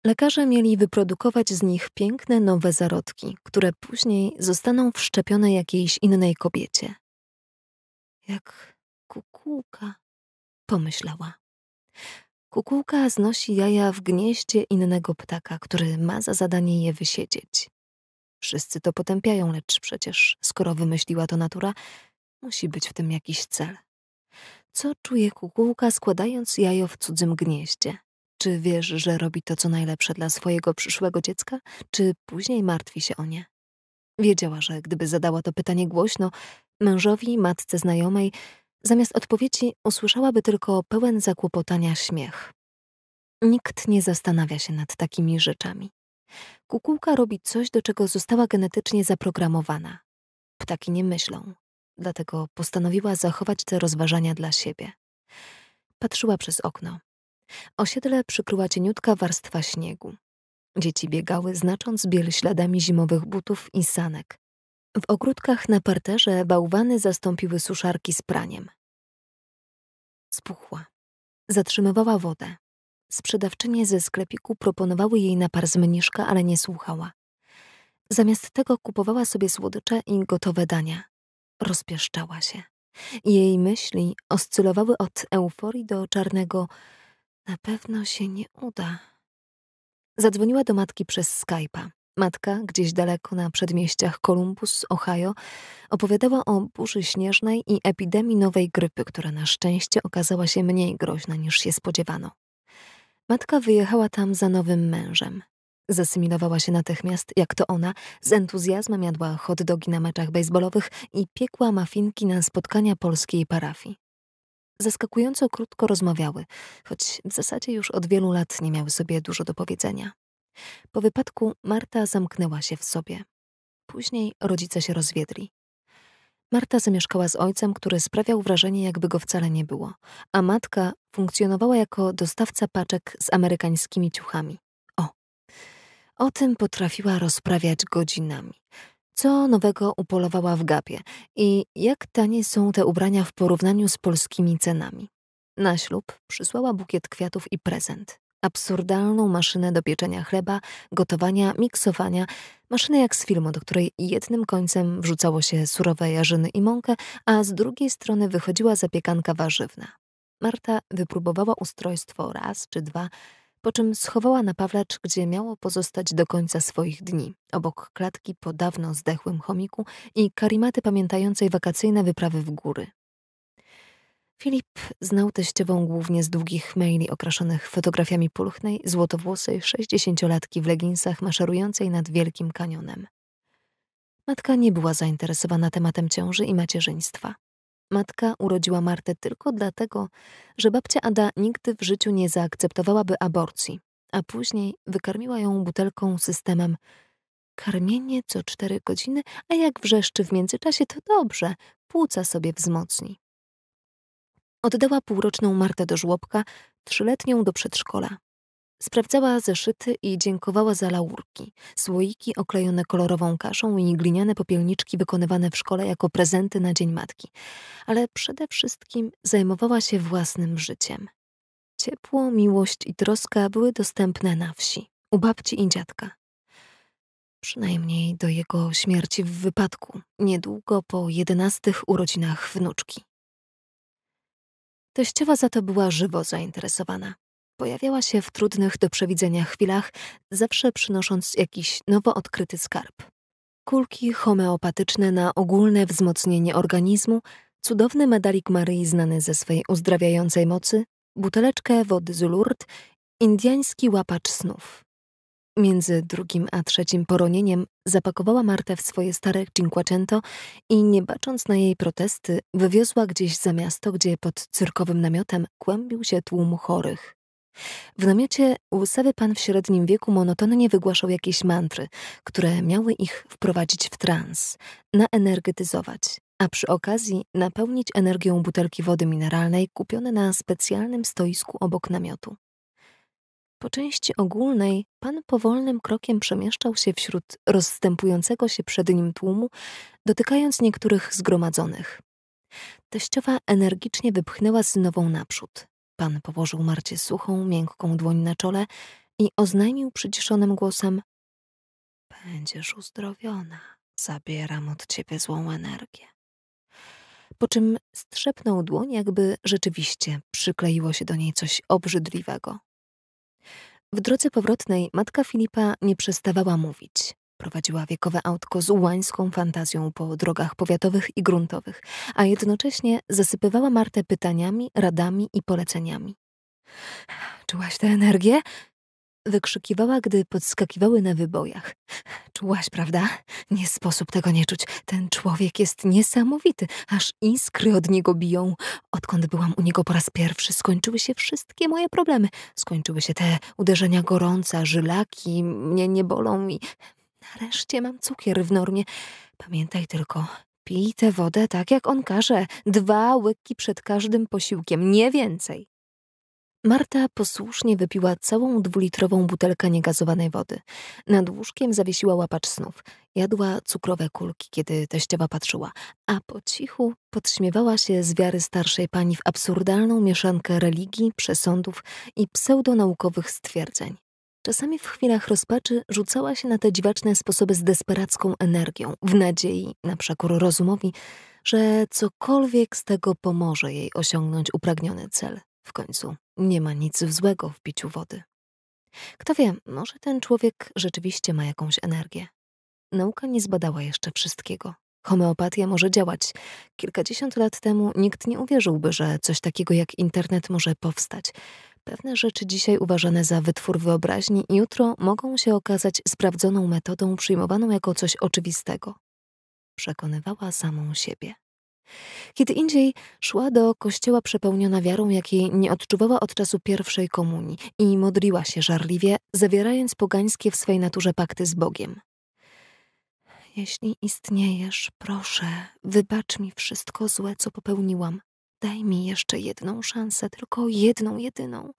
Lekarze mieli wyprodukować z nich piękne nowe zarodki, które później zostaną wszczepione jakiejś innej kobiecie. Jak kukułka, pomyślała. Kukułka znosi jaja w gnieździe innego ptaka, który ma za zadanie je wysiedzieć. Wszyscy to potępiają, lecz przecież, skoro wymyśliła to natura, musi być w tym jakiś cel. Co czuje kukułka, składając jajo w cudzym gnieździe? Czy wiesz, że robi to, co najlepsze dla swojego przyszłego dziecka, czy później martwi się o nie? Wiedziała, że gdyby zadała to pytanie głośno, mężowi, matce znajomej, zamiast odpowiedzi usłyszałaby tylko pełen zakłopotania śmiech. Nikt nie zastanawia się nad takimi rzeczami. Kukułka robi coś, do czego została genetycznie zaprogramowana. Ptaki nie myślą, dlatego postanowiła zachować te rozważania dla siebie. Patrzyła przez okno, Osiedle przykryła cieniutka warstwa śniegu. Dzieci biegały, znacząc biel śladami zimowych butów i sanek. W ogródkach na parterze bałwany zastąpiły suszarki z praniem. Spuchła. Zatrzymywała wodę. Sprzedawczynie ze sklepiku proponowały jej napar mniszka, ale nie słuchała. Zamiast tego kupowała sobie słodycze i gotowe dania. Rozpieszczała się. Jej myśli oscylowały od euforii do czarnego na pewno się nie uda. Zadzwoniła do matki przez Skype'a. Matka, gdzieś daleko na przedmieściach Columbus, Ohio, opowiadała o burzy śnieżnej i epidemii nowej grypy, która na szczęście okazała się mniej groźna niż się spodziewano. Matka wyjechała tam za nowym mężem. Zasymilowała się natychmiast, jak to ona, z entuzjazmem jadła hot dogi na meczach baseballowych i piekła mafinki na spotkania polskiej parafii zaskakująco krótko rozmawiały, choć w zasadzie już od wielu lat nie miały sobie dużo do powiedzenia. Po wypadku Marta zamknęła się w sobie. Później rodzice się rozwiedli. Marta zamieszkała z ojcem, który sprawiał wrażenie, jakby go wcale nie było, a matka funkcjonowała jako dostawca paczek z amerykańskimi ciuchami. O! O tym potrafiła rozprawiać godzinami. Co nowego upolowała w gapie i jak tanie są te ubrania w porównaniu z polskimi cenami? Na ślub przysłała bukiet kwiatów i prezent. Absurdalną maszynę do pieczenia chleba, gotowania, miksowania, maszynę jak z filmu, do której jednym końcem wrzucało się surowe jarzyny i mąkę, a z drugiej strony wychodziła zapiekanka warzywna. Marta wypróbowała ustrojstwo raz czy dwa, po czym schowała na pawlacz, gdzie miało pozostać do końca swoich dni, obok klatki po dawno zdechłym chomiku i karimaty pamiętającej wakacyjne wyprawy w góry. Filip znał teściową głównie z długich maili okraszonych fotografiami pulchnej, złotowłosej sześćdziesięciolatki w leginsach maszerującej nad Wielkim Kanionem. Matka nie była zainteresowana tematem ciąży i macierzyństwa. Matka urodziła Martę tylko dlatego, że babcia Ada nigdy w życiu nie zaakceptowałaby aborcji, a później wykarmiła ją butelką systemem karmienie co cztery godziny, a jak wrzeszczy w międzyczasie, to dobrze, płuca sobie wzmocni. Oddała półroczną Martę do żłobka, trzyletnią do przedszkola. Sprawdzała zeszyty i dziękowała za laurki, słoiki oklejone kolorową kaszą i gliniane popielniczki wykonywane w szkole jako prezenty na Dzień Matki. Ale przede wszystkim zajmowała się własnym życiem. Ciepło, miłość i troska były dostępne na wsi, u babci i dziadka. Przynajmniej do jego śmierci w wypadku, niedługo po jedenastych urodzinach wnuczki. Teściowa za to była żywo zainteresowana. Pojawiała się w trudnych do przewidzenia chwilach, zawsze przynosząc jakiś nowo odkryty skarb. Kulki homeopatyczne na ogólne wzmocnienie organizmu, cudowny medalik Maryi znany ze swej uzdrawiającej mocy, buteleczkę wody z lurt, indiański łapacz snów. Między drugim a trzecim poronieniem zapakowała Martę w swoje stare cinquecento i nie bacząc na jej protesty, wywiozła gdzieś za miasto, gdzie pod cyrkowym namiotem kłębił się tłum chorych. W namiocie łysawy pan w średnim wieku monotonnie wygłaszał jakieś mantry, które miały ich wprowadzić w trans, naenergetyzować, a przy okazji napełnić energią butelki wody mineralnej kupione na specjalnym stoisku obok namiotu. Po części ogólnej pan powolnym krokiem przemieszczał się wśród rozstępującego się przed nim tłumu, dotykając niektórych zgromadzonych. Teściowa energicznie wypchnęła synową naprzód, Pan położył Marcie suchą, miękką dłoń na czole i oznajmił przyciszonym głosem: Będziesz uzdrowiona, zabieram od ciebie złą energię. Po czym strzepnął dłoń, jakby rzeczywiście przykleiło się do niej coś obrzydliwego. W drodze powrotnej matka Filipa nie przestawała mówić prowadziła wiekowe autko z ułańską fantazją po drogach powiatowych i gruntowych, a jednocześnie zasypywała Martę pytaniami, radami i poleceniami. Czułaś tę energię? Wykrzykiwała, gdy podskakiwały na wybojach. Czułaś, prawda? Nie sposób tego nie czuć. Ten człowiek jest niesamowity, aż iskry od niego biją. Odkąd byłam u niego po raz pierwszy, skończyły się wszystkie moje problemy. Skończyły się te uderzenia gorąca, żylaki, mnie nie bolą i Nareszcie mam cukier w normie. Pamiętaj tylko, pij tę wodę tak, jak on każe. Dwa łyki przed każdym posiłkiem, nie więcej. Marta posłusznie wypiła całą dwulitrową butelkę niegazowanej wody. Nad łóżkiem zawiesiła łapacz snów. Jadła cukrowe kulki, kiedy teściowa patrzyła, a po cichu podśmiewała się z wiary starszej pani w absurdalną mieszankę religii, przesądów i pseudonaukowych stwierdzeń. Czasami w chwilach rozpaczy rzucała się na te dziwaczne sposoby z desperacką energią, w nadziei, na przekór rozumowi, że cokolwiek z tego pomoże jej osiągnąć upragniony cel. W końcu nie ma nic złego w piciu wody. Kto wie, może ten człowiek rzeczywiście ma jakąś energię. Nauka nie zbadała jeszcze wszystkiego. Homeopatia może działać. Kilkadziesiąt lat temu nikt nie uwierzyłby, że coś takiego jak internet może powstać. Pewne rzeczy dzisiaj uważane za wytwór wyobraźni jutro mogą się okazać sprawdzoną metodą przyjmowaną jako coś oczywistego. Przekonywała samą siebie. Kiedy indziej szła do kościoła przepełniona wiarą, jakiej nie odczuwała od czasu pierwszej komunii i modliła się żarliwie, zawierając pogańskie w swej naturze pakty z Bogiem. Jeśli istniejesz, proszę, wybacz mi wszystko złe, co popełniłam. Daj mi jeszcze jedną szansę, tylko jedną, jedyną.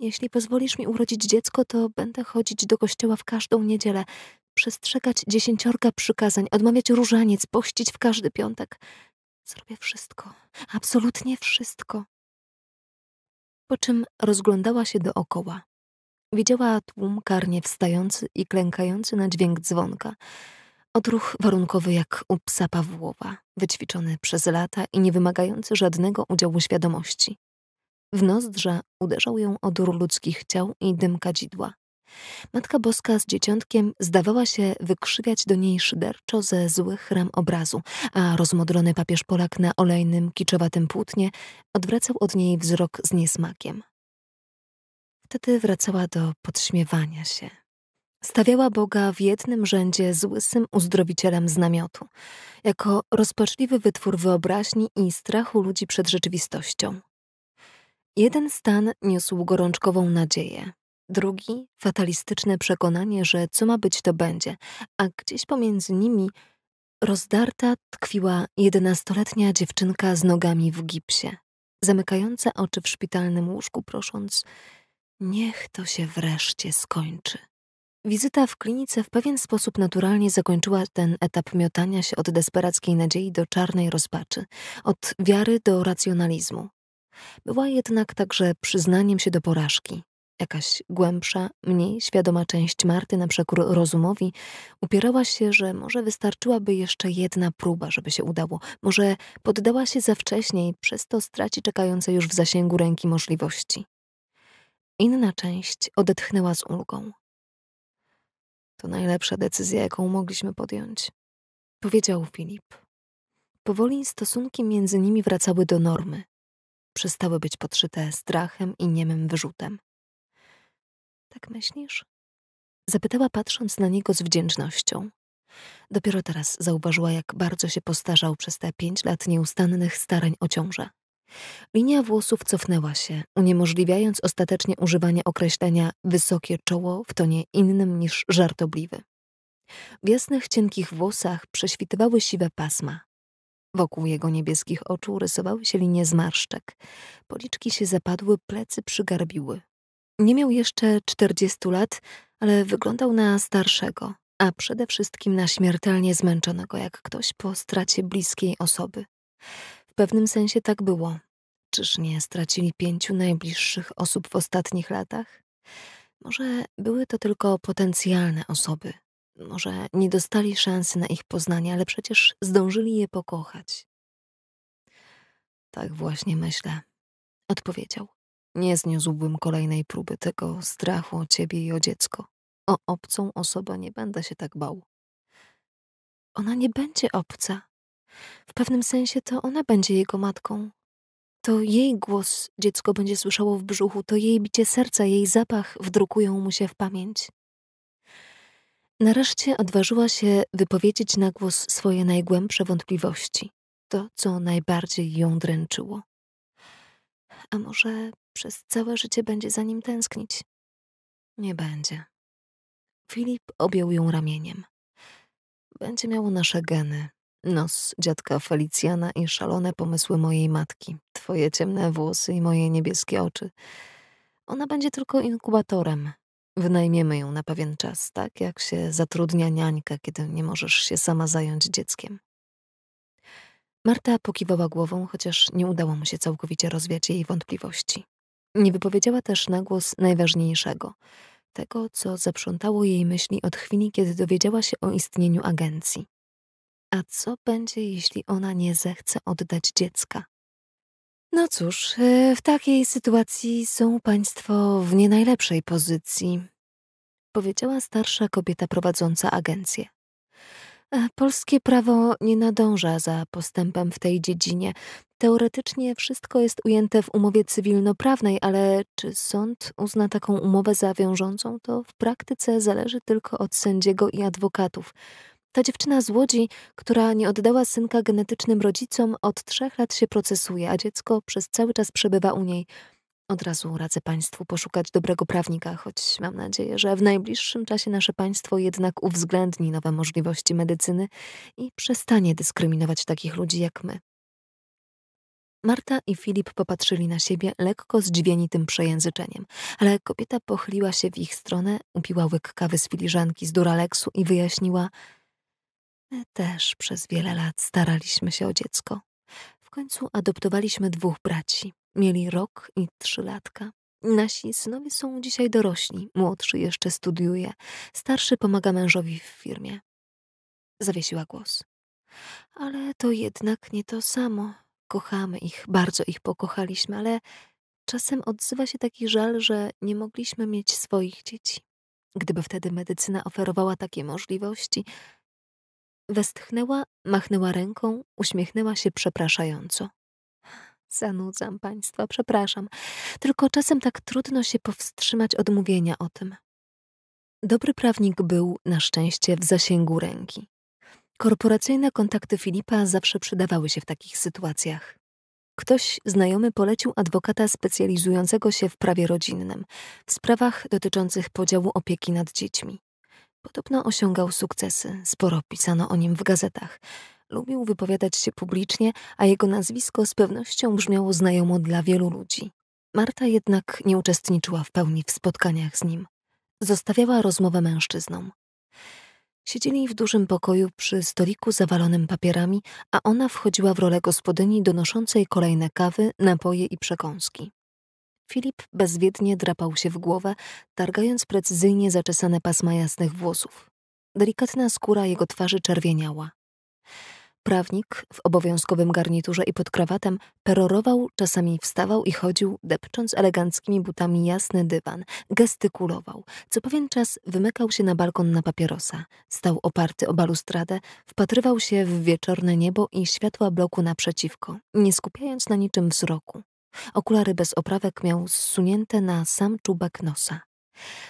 Jeśli pozwolisz mi urodzić dziecko, to będę chodzić do kościoła w każdą niedzielę, przestrzegać dziesięciorka przykazań, odmawiać różaniec, pościć w każdy piątek. Zrobię wszystko, absolutnie wszystko. Po czym rozglądała się dookoła. Widziała tłum karnie wstający i klękający na dźwięk dzwonka. Odruch warunkowy jak u psa Pawłowa, wyćwiczony przez lata i nie wymagający żadnego udziału świadomości. W nozdrza uderzał ją odór ludzkich ciał i dym kadzidła. Matka Boska z dzieciątkiem zdawała się wykrzywiać do niej szyderczo ze złych ram obrazu, a rozmodlony papież Polak na olejnym, kiczowatym płótnie odwracał od niej wzrok z niesmakiem. Wtedy wracała do podśmiewania się, Stawiała Boga w jednym rzędzie z łysym uzdrowicielem z namiotu, jako rozpaczliwy wytwór wyobraźni i strachu ludzi przed rzeczywistością. Jeden stan niósł gorączkową nadzieję, drugi fatalistyczne przekonanie, że co ma być, to będzie, a gdzieś pomiędzy nimi rozdarta tkwiła jedenastoletnia dziewczynka z nogami w gipsie, zamykająca oczy w szpitalnym łóżku, prosząc: Niech to się wreszcie skończy. Wizyta w klinice w pewien sposób naturalnie zakończyła ten etap miotania się od desperackiej nadziei do czarnej rozpaczy, od wiary do racjonalizmu. Była jednak także przyznaniem się do porażki. Jakaś głębsza, mniej świadoma część Marty na przekór rozumowi upierała się, że może wystarczyłaby jeszcze jedna próba, żeby się udało. Może poddała się za wcześnie i przez to straci czekające już w zasięgu ręki możliwości. Inna część odetchnęła z ulgą. To najlepsza decyzja, jaką mogliśmy podjąć, powiedział Filip. Powoli stosunki między nimi wracały do normy. Przestały być podszyte strachem i niemym wyrzutem. Tak myślisz? Zapytała patrząc na niego z wdzięcznością. Dopiero teraz zauważyła, jak bardzo się postarzał przez te pięć lat nieustannych starań o ciążę. Linia włosów cofnęła się, uniemożliwiając ostatecznie używanie określenia wysokie czoło w tonie innym niż żartobliwy. W jasnych, cienkich włosach prześwitywały siwe pasma. Wokół jego niebieskich oczu rysowały się linie zmarszczek. Policzki się zapadły, plecy przygarbiły. Nie miał jeszcze czterdziestu lat, ale wyglądał na starszego, a przede wszystkim na śmiertelnie zmęczonego jak ktoś po stracie bliskiej osoby. W pewnym sensie tak było. Czyż nie stracili pięciu najbliższych osób w ostatnich latach? Może były to tylko potencjalne osoby. Może nie dostali szansy na ich poznanie, ale przecież zdążyli je pokochać. Tak właśnie myślę, odpowiedział. Nie zniósłbym kolejnej próby tego strachu o ciebie i o dziecko. O obcą osobę nie będę się tak bał. Ona nie będzie obca, w pewnym sensie to ona będzie jego matką. To jej głos dziecko będzie słyszało w brzuchu, to jej bicie serca, jej zapach wdrukują mu się w pamięć. Nareszcie odważyła się wypowiedzieć na głos swoje najgłębsze wątpliwości, to, co najbardziej ją dręczyło. A może przez całe życie będzie za nim tęsknić? Nie będzie. Filip objął ją ramieniem. Będzie miało nasze geny. Nos dziadka Felicjana i szalone pomysły mojej matki, twoje ciemne włosy i moje niebieskie oczy. Ona będzie tylko inkubatorem. Wynajmiemy ją na pewien czas, tak jak się zatrudnia niańka, kiedy nie możesz się sama zająć dzieckiem. Marta pokiwała głową, chociaż nie udało mu się całkowicie rozwiać jej wątpliwości. Nie wypowiedziała też na głos najważniejszego tego, co zaprzątało jej myśli od chwili, kiedy dowiedziała się o istnieniu agencji. A co będzie, jeśli ona nie zechce oddać dziecka? No cóż, e, w takiej sytuacji są Państwo w nie najlepszej pozycji, powiedziała starsza kobieta prowadząca agencję. E, polskie prawo nie nadąża za postępem w tej dziedzinie. Teoretycznie wszystko jest ujęte w umowie cywilnoprawnej, ale czy sąd uzna taką umowę za wiążącą, to w praktyce zależy tylko od sędziego i adwokatów. Ta dziewczyna z Łodzi, która nie oddała synka genetycznym rodzicom, od trzech lat się procesuje, a dziecko przez cały czas przebywa u niej. Od razu radzę Państwu poszukać dobrego prawnika, choć mam nadzieję, że w najbliższym czasie nasze państwo jednak uwzględni nowe możliwości medycyny i przestanie dyskryminować takich ludzi jak my. Marta i Filip popatrzyli na siebie, lekko zdziwieni tym przejęzyczeniem, ale kobieta pochyliła się w ich stronę, upiła łyk kawy z filiżanki z Duralexu i wyjaśniła – My też przez wiele lat staraliśmy się o dziecko. W końcu adoptowaliśmy dwóch braci. Mieli rok i trzylatka. Nasi synowie są dzisiaj dorośli, młodszy jeszcze studiuje, starszy pomaga mężowi w firmie. Zawiesiła głos. Ale to jednak nie to samo. Kochamy ich, bardzo ich pokochaliśmy, ale czasem odzywa się taki żal, że nie mogliśmy mieć swoich dzieci. Gdyby wtedy medycyna oferowała takie możliwości, Westchnęła, machnęła ręką, uśmiechnęła się przepraszająco. Zanudzam państwa, przepraszam. Tylko czasem tak trudno się powstrzymać od mówienia o tym. Dobry prawnik był, na szczęście, w zasięgu ręki. Korporacyjne kontakty Filipa zawsze przydawały się w takich sytuacjach. Ktoś znajomy polecił adwokata specjalizującego się w prawie rodzinnym, w sprawach dotyczących podziału opieki nad dziećmi. Podobno osiągał sukcesy, sporo pisano o nim w gazetach. Lubił wypowiadać się publicznie, a jego nazwisko z pewnością brzmiało znajomo dla wielu ludzi. Marta jednak nie uczestniczyła w pełni w spotkaniach z nim. Zostawiała rozmowę mężczyznom. Siedzieli w dużym pokoju przy stoliku zawalonym papierami, a ona wchodziła w rolę gospodyni donoszącej kolejne kawy, napoje i przekąski. Filip bezwiednie drapał się w głowę, targając precyzyjnie zaczesane pasma jasnych włosów. Delikatna skóra jego twarzy czerwieniała. Prawnik w obowiązkowym garniturze i pod krawatem perorował, czasami wstawał i chodził, depcząc eleganckimi butami jasny dywan, gestykulował. Co pewien czas wymykał się na balkon na papierosa. Stał oparty o balustradę, wpatrywał się w wieczorne niebo i światła bloku naprzeciwko, nie skupiając na niczym wzroku. Okulary bez oprawek miał zsunięte na sam czubek nosa.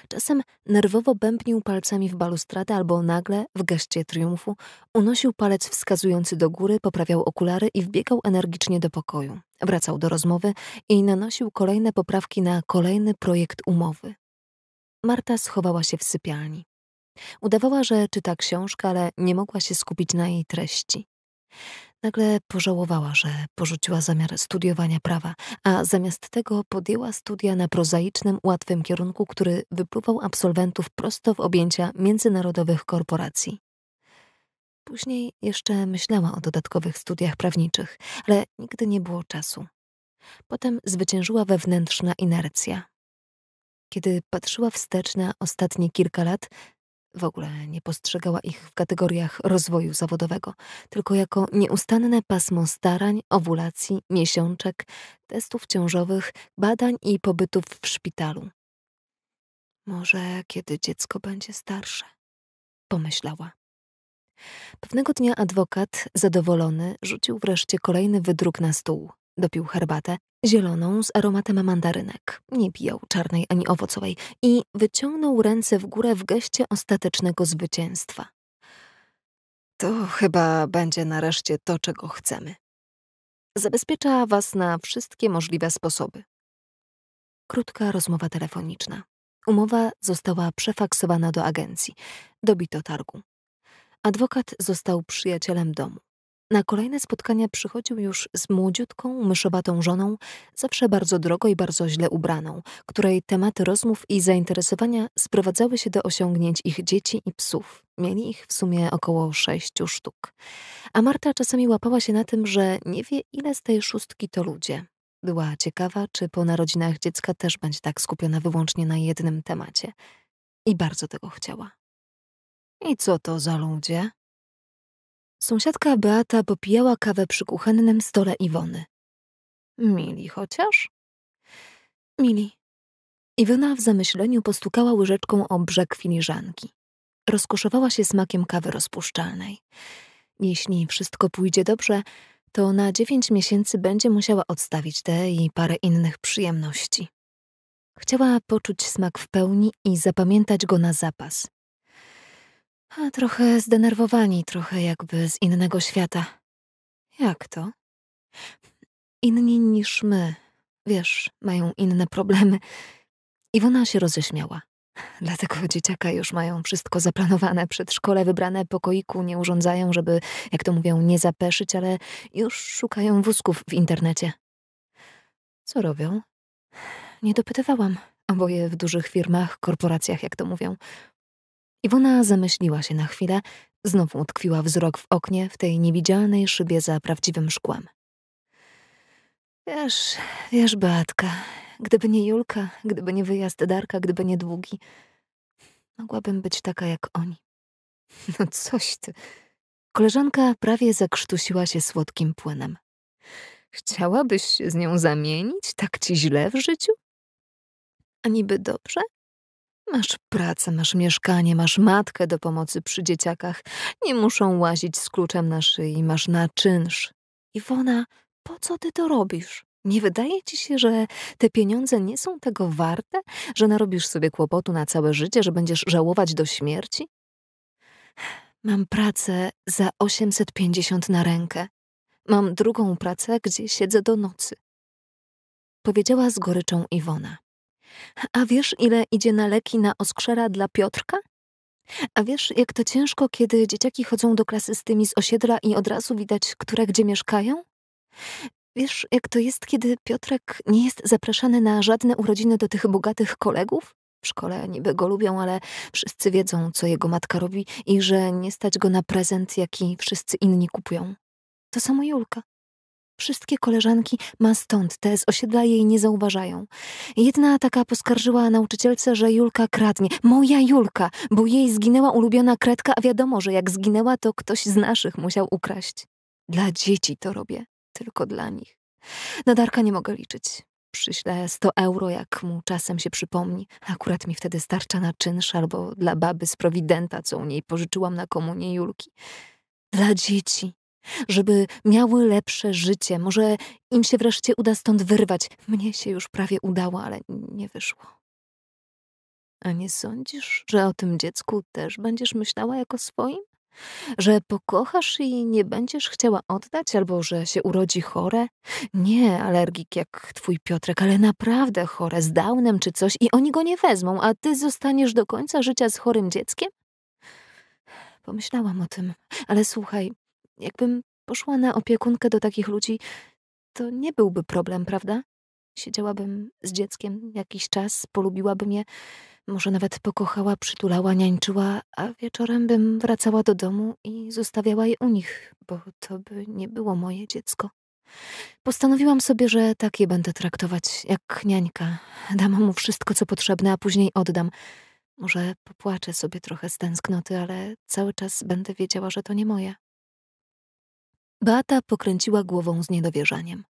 Czasem nerwowo bębnił palcami w balustradę albo nagle, w geście triumfu, unosił palec wskazujący do góry, poprawiał okulary i wbiegał energicznie do pokoju. Wracał do rozmowy i nanosił kolejne poprawki na kolejny projekt umowy. Marta schowała się w sypialni. Udawała, że czyta książkę, ale nie mogła się skupić na jej treści. Nagle pożałowała, że porzuciła zamiar studiowania prawa, a zamiast tego podjęła studia na prozaicznym, łatwym kierunku, który wypływał absolwentów prosto w objęcia międzynarodowych korporacji. Później jeszcze myślała o dodatkowych studiach prawniczych, ale nigdy nie było czasu. Potem zwyciężyła wewnętrzna inercja. Kiedy patrzyła wstecz na ostatnie kilka lat, w ogóle nie postrzegała ich w kategoriach rozwoju zawodowego, tylko jako nieustanne pasmo starań, owulacji, miesiączek, testów ciążowych, badań i pobytów w szpitalu. Może kiedy dziecko będzie starsze, pomyślała. Pewnego dnia adwokat, zadowolony, rzucił wreszcie kolejny wydruk na stół. Dopił herbatę, zieloną z aromatem mandarynek, nie pijał czarnej ani owocowej i wyciągnął ręce w górę w geście ostatecznego zwycięstwa. To chyba będzie nareszcie to, czego chcemy. Zabezpiecza was na wszystkie możliwe sposoby. Krótka rozmowa telefoniczna. Umowa została przefaksowana do agencji. Dobito targu. Adwokat został przyjacielem domu. Na kolejne spotkania przychodził już z młodziutką, myszowatą żoną, zawsze bardzo drogo i bardzo źle ubraną, której tematy rozmów i zainteresowania sprowadzały się do osiągnięć ich dzieci i psów. Mieli ich w sumie około sześciu sztuk. A Marta czasami łapała się na tym, że nie wie, ile z tej szóstki to ludzie. Była ciekawa, czy po narodzinach dziecka też będzie tak skupiona wyłącznie na jednym temacie. I bardzo tego chciała. I co to za ludzie? Sąsiadka Beata popijała kawę przy kuchennym stole Iwony. Mili chociaż? Mili. Iwona w zamyśleniu postukała łyżeczką o brzeg filiżanki. Rozkoszowała się smakiem kawy rozpuszczalnej. Jeśli wszystko pójdzie dobrze, to na dziewięć miesięcy będzie musiała odstawić te i parę innych przyjemności. Chciała poczuć smak w pełni i zapamiętać go na zapas, a trochę zdenerwowani, trochę jakby z innego świata. Jak to? Inni niż my. Wiesz, mają inne problemy. Iwona się roześmiała. Dlatego dzieciaka już mają wszystko zaplanowane. Przedszkole wybrane pokoiku nie urządzają, żeby, jak to mówią, nie zapeszyć, ale już szukają wózków w internecie. Co robią? Nie dopytywałam. Oboje w dużych firmach, korporacjach, jak to mówią. Iwona zamyśliła się na chwilę, znowu utkwiła wzrok w oknie, w tej niewidzialnej szybie za prawdziwym szkłem. Wiesz, wiesz, Beatka, gdyby nie Julka, gdyby nie wyjazd Darka, gdyby nie długi, mogłabym być taka jak oni. No coś ty. Koleżanka prawie zakrztusiła się słodkim płynem. Chciałabyś się z nią zamienić? Tak ci źle w życiu? A niby dobrze? Masz pracę, masz mieszkanie, masz matkę do pomocy przy dzieciakach. Nie muszą łazić z kluczem na szyi, masz na czynsz. Iwona, po co ty to robisz? Nie wydaje ci się, że te pieniądze nie są tego warte, że narobisz sobie kłopotu na całe życie, że będziesz żałować do śmierci? Mam pracę za 850 na rękę. Mam drugą pracę, gdzie siedzę do nocy. Powiedziała z goryczą Iwona. A wiesz, ile idzie na leki na oskrzera dla Piotrka? A wiesz, jak to ciężko, kiedy dzieciaki chodzą do klasy z tymi z osiedla i od razu widać, które gdzie mieszkają? Wiesz, jak to jest, kiedy Piotrek nie jest zapraszany na żadne urodziny do tych bogatych kolegów? W szkole niby go lubią, ale wszyscy wiedzą, co jego matka robi i że nie stać go na prezent, jaki wszyscy inni kupują. To samo Julka. Wszystkie koleżanki ma stąd te z osiedla jej nie zauważają. Jedna taka poskarżyła nauczycielce, że Julka kradnie. Moja Julka, bo jej zginęła ulubiona kredka, a wiadomo, że jak zginęła, to ktoś z naszych musiał ukraść. Dla dzieci to robię, tylko dla nich. Na Darka nie mogę liczyć. Przyślę 100 euro, jak mu czasem się przypomni. Akurat mi wtedy starcza na czynsz albo dla baby z prowidenta, co u niej pożyczyłam na komunie Julki. Dla dzieci żeby miały lepsze życie. Może im się wreszcie uda stąd wyrwać. Mnie się już prawie udało, ale nie wyszło. A nie sądzisz, że o tym dziecku też będziesz myślała jako swoim? Że pokochasz i nie będziesz chciała oddać, albo że się urodzi chore? Nie, alergik jak twój Piotrek, ale naprawdę chore, z downem czy coś i oni go nie wezmą, a ty zostaniesz do końca życia z chorym dzieckiem? Pomyślałam o tym, ale słuchaj, Jakbym poszła na opiekunkę do takich ludzi, to nie byłby problem, prawda? Siedziałabym z dzieckiem jakiś czas, polubiłabym je, może nawet pokochała, przytulała, niańczyła, a wieczorem bym wracała do domu i zostawiała je u nich, bo to by nie było moje dziecko. Postanowiłam sobie, że tak je będę traktować, jak niańka. Dam mu wszystko, co potrzebne, a później oddam. Może popłaczę sobie trochę z tęsknoty, ale cały czas będę wiedziała, że to nie moje. Beata pokręciła głową z niedowierzaniem.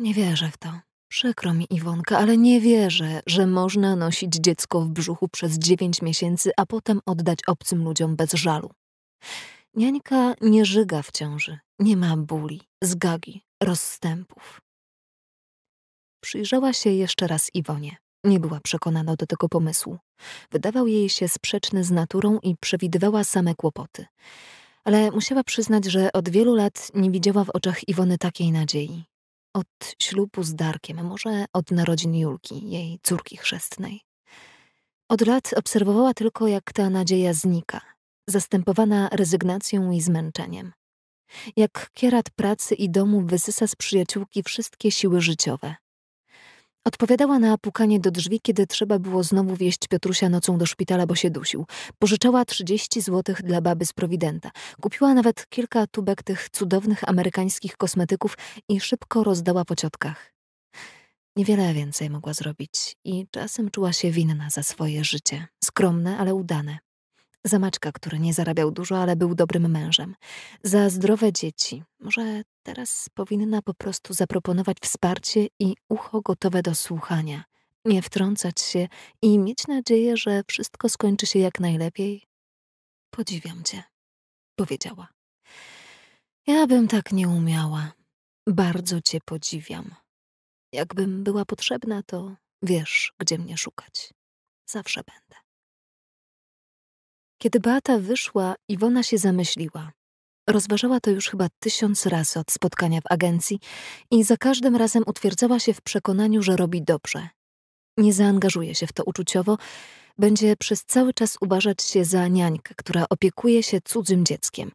Nie wierzę w to. Przykro mi, Iwonka, ale nie wierzę, że można nosić dziecko w brzuchu przez dziewięć miesięcy, a potem oddać obcym ludziom bez żalu. Niańka nie żyga w ciąży, nie ma bóli, zgagi, rozstępów. Przyjrzała się jeszcze raz Iwonie. Nie była przekonana do tego pomysłu. Wydawał jej się sprzeczny z naturą i przewidywała same kłopoty ale musiała przyznać, że od wielu lat nie widziała w oczach Iwony takiej nadziei. Od ślubu z Darkiem, może od narodzin Julki, jej córki chrzestnej. Od lat obserwowała tylko, jak ta nadzieja znika, zastępowana rezygnacją i zmęczeniem. Jak kierat pracy i domu wysysa z przyjaciółki wszystkie siły życiowe, Odpowiadała na pukanie do drzwi, kiedy trzeba było znowu wieść Piotrusia nocą do szpitala, bo się dusił. Pożyczała 30 złotych dla baby z prowidenta. Kupiła nawet kilka tubek tych cudownych amerykańskich kosmetyków i szybko rozdała po ciotkach. Niewiele więcej mogła zrobić i czasem czuła się winna za swoje życie. Skromne, ale udane. Zamaczka, który nie zarabiał dużo, ale był dobrym mężem. Za zdrowe dzieci. Może teraz powinna po prostu zaproponować wsparcie i ucho gotowe do słuchania. Nie wtrącać się i mieć nadzieję, że wszystko skończy się jak najlepiej. Podziwiam cię, powiedziała. Ja bym tak nie umiała. Bardzo cię podziwiam. Jakbym była potrzebna, to wiesz, gdzie mnie szukać. Zawsze będę. Kiedy Beata wyszła, Iwona się zamyśliła. Rozważała to już chyba tysiąc razy od spotkania w agencji i za każdym razem utwierdzała się w przekonaniu, że robi dobrze. Nie zaangażuje się w to uczuciowo, będzie przez cały czas uważać się za niańkę, która opiekuje się cudzym dzieckiem.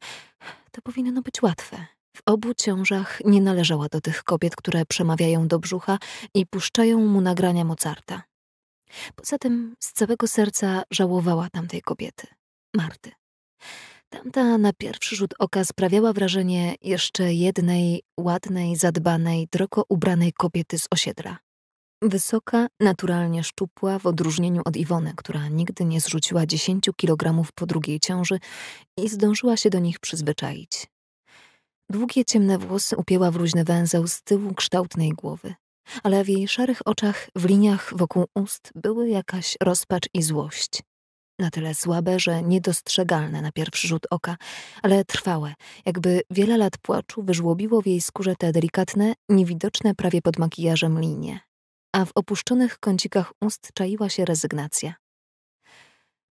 To powinno no być łatwe. W obu ciążach nie należała do tych kobiet, które przemawiają do brzucha i puszczają mu nagrania Mozarta. Poza tym z całego serca żałowała tamtej kobiety. Marty. Tamta na pierwszy rzut oka sprawiała wrażenie jeszcze jednej ładnej, zadbanej, drogo ubranej kobiety z osiedla. Wysoka, naturalnie szczupła, w odróżnieniu od Iwony, która nigdy nie zrzuciła 10 kilogramów po drugiej ciąży i zdążyła się do nich przyzwyczaić. Długie ciemne włosy upięła w luźny węzeł z tyłu kształtnej głowy, ale w jej szarych oczach, w liniach wokół ust były jakaś rozpacz i złość na tyle słabe, że niedostrzegalne na pierwszy rzut oka, ale trwałe, jakby wiele lat płaczu wyżłobiło w jej skórze te delikatne, niewidoczne prawie pod makijażem linie, a w opuszczonych kącikach ust czaiła się rezygnacja.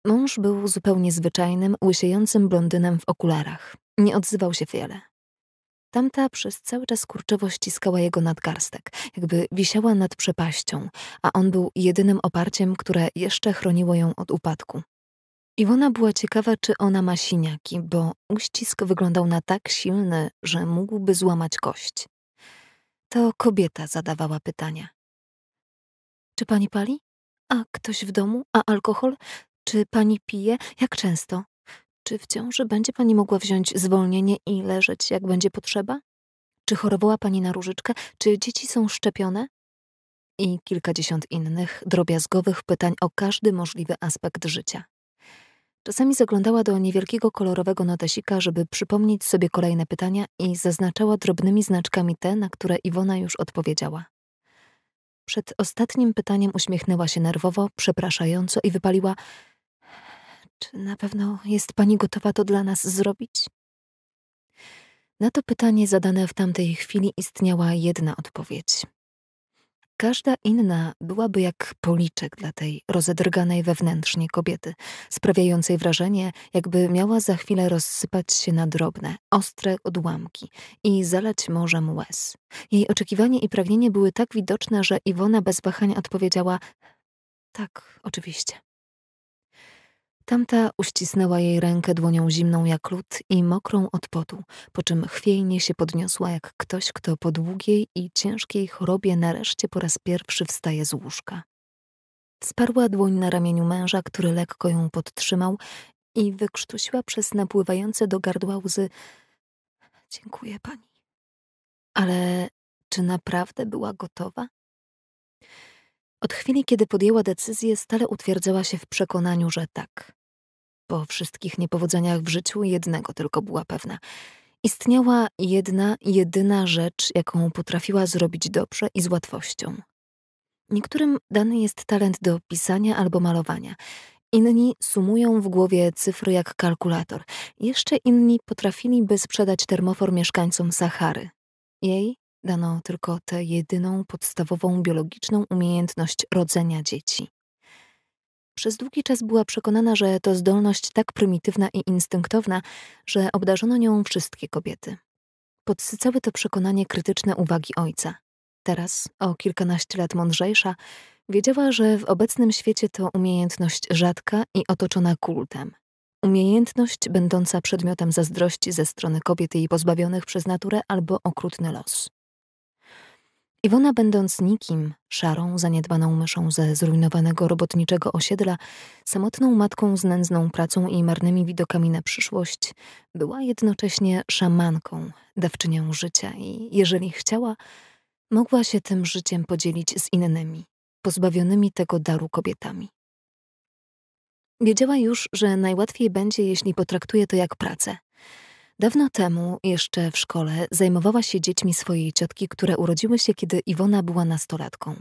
Mąż był zupełnie zwyczajnym, łysiejącym blondynem w okularach. Nie odzywał się wiele. Tamta przez cały czas kurczowo ściskała jego nadgarstek, jakby wisiała nad przepaścią, a on był jedynym oparciem, które jeszcze chroniło ją od upadku. Iwona była ciekawa, czy ona ma siniaki, bo uścisk wyglądał na tak silny, że mógłby złamać kość. To kobieta zadawała pytania. Czy pani pali? A ktoś w domu? A alkohol? Czy pani pije? Jak często? Czy w ciąży będzie pani mogła wziąć zwolnienie i leżeć, jak będzie potrzeba? Czy chorowała pani na różyczkę? Czy dzieci są szczepione? I kilkadziesiąt innych drobiazgowych pytań o każdy możliwy aspekt życia. Czasami zaglądała do niewielkiego kolorowego notesika, żeby przypomnieć sobie kolejne pytania i zaznaczała drobnymi znaczkami te, na które Iwona już odpowiedziała. Przed ostatnim pytaniem uśmiechnęła się nerwowo, przepraszająco i wypaliła: Czy na pewno jest pani gotowa to dla nas zrobić? Na to pytanie zadane w tamtej chwili istniała jedna odpowiedź. Każda inna byłaby jak policzek dla tej rozedrganej wewnętrznie kobiety, sprawiającej wrażenie, jakby miała za chwilę rozsypać się na drobne, ostre odłamki i zalać morzem łez. Jej oczekiwanie i pragnienie były tak widoczne, że Iwona bez wahania odpowiedziała: Tak, oczywiście. Tamta uścisnęła jej rękę dłonią zimną jak lód i mokrą od potu, po czym chwiejnie się podniosła jak ktoś, kto po długiej i ciężkiej chorobie nareszcie po raz pierwszy wstaje z łóżka. Sparła dłoń na ramieniu męża, który lekko ją podtrzymał i wykrztusiła przez napływające do gardła łzy Dziękuję pani. Ale czy naprawdę była gotowa? Od chwili, kiedy podjęła decyzję, stale utwierdzała się w przekonaniu, że tak. Po wszystkich niepowodzeniach w życiu jednego tylko była pewna. Istniała jedna, jedyna rzecz, jaką potrafiła zrobić dobrze i z łatwością. Niektórym dany jest talent do pisania albo malowania. Inni sumują w głowie cyfry jak kalkulator. Jeszcze inni potrafiliby sprzedać termofor mieszkańcom Sahary. Jej dano tylko tę jedyną podstawową biologiczną umiejętność rodzenia dzieci. Przez długi czas była przekonana, że to zdolność tak prymitywna i instynktowna, że obdarzono nią wszystkie kobiety. Podsycały to przekonanie krytyczne uwagi ojca. Teraz, o kilkanaście lat mądrzejsza, wiedziała, że w obecnym świecie to umiejętność rzadka i otoczona kultem. Umiejętność będąca przedmiotem zazdrości ze strony kobiet jej pozbawionych przez naturę albo okrutny los. Iwona, będąc nikim, szarą, zaniedbaną myszą ze zrujnowanego robotniczego osiedla, samotną matką z nędzną pracą i marnymi widokami na przyszłość, była jednocześnie szamanką, dawczynią życia i, jeżeli chciała, mogła się tym życiem podzielić z innymi, pozbawionymi tego daru kobietami. Wiedziała już, że najłatwiej będzie, jeśli potraktuje to jak pracę, Dawno temu, jeszcze w szkole, zajmowała się dziećmi swojej ciotki, które urodziły się, kiedy Iwona była nastolatką.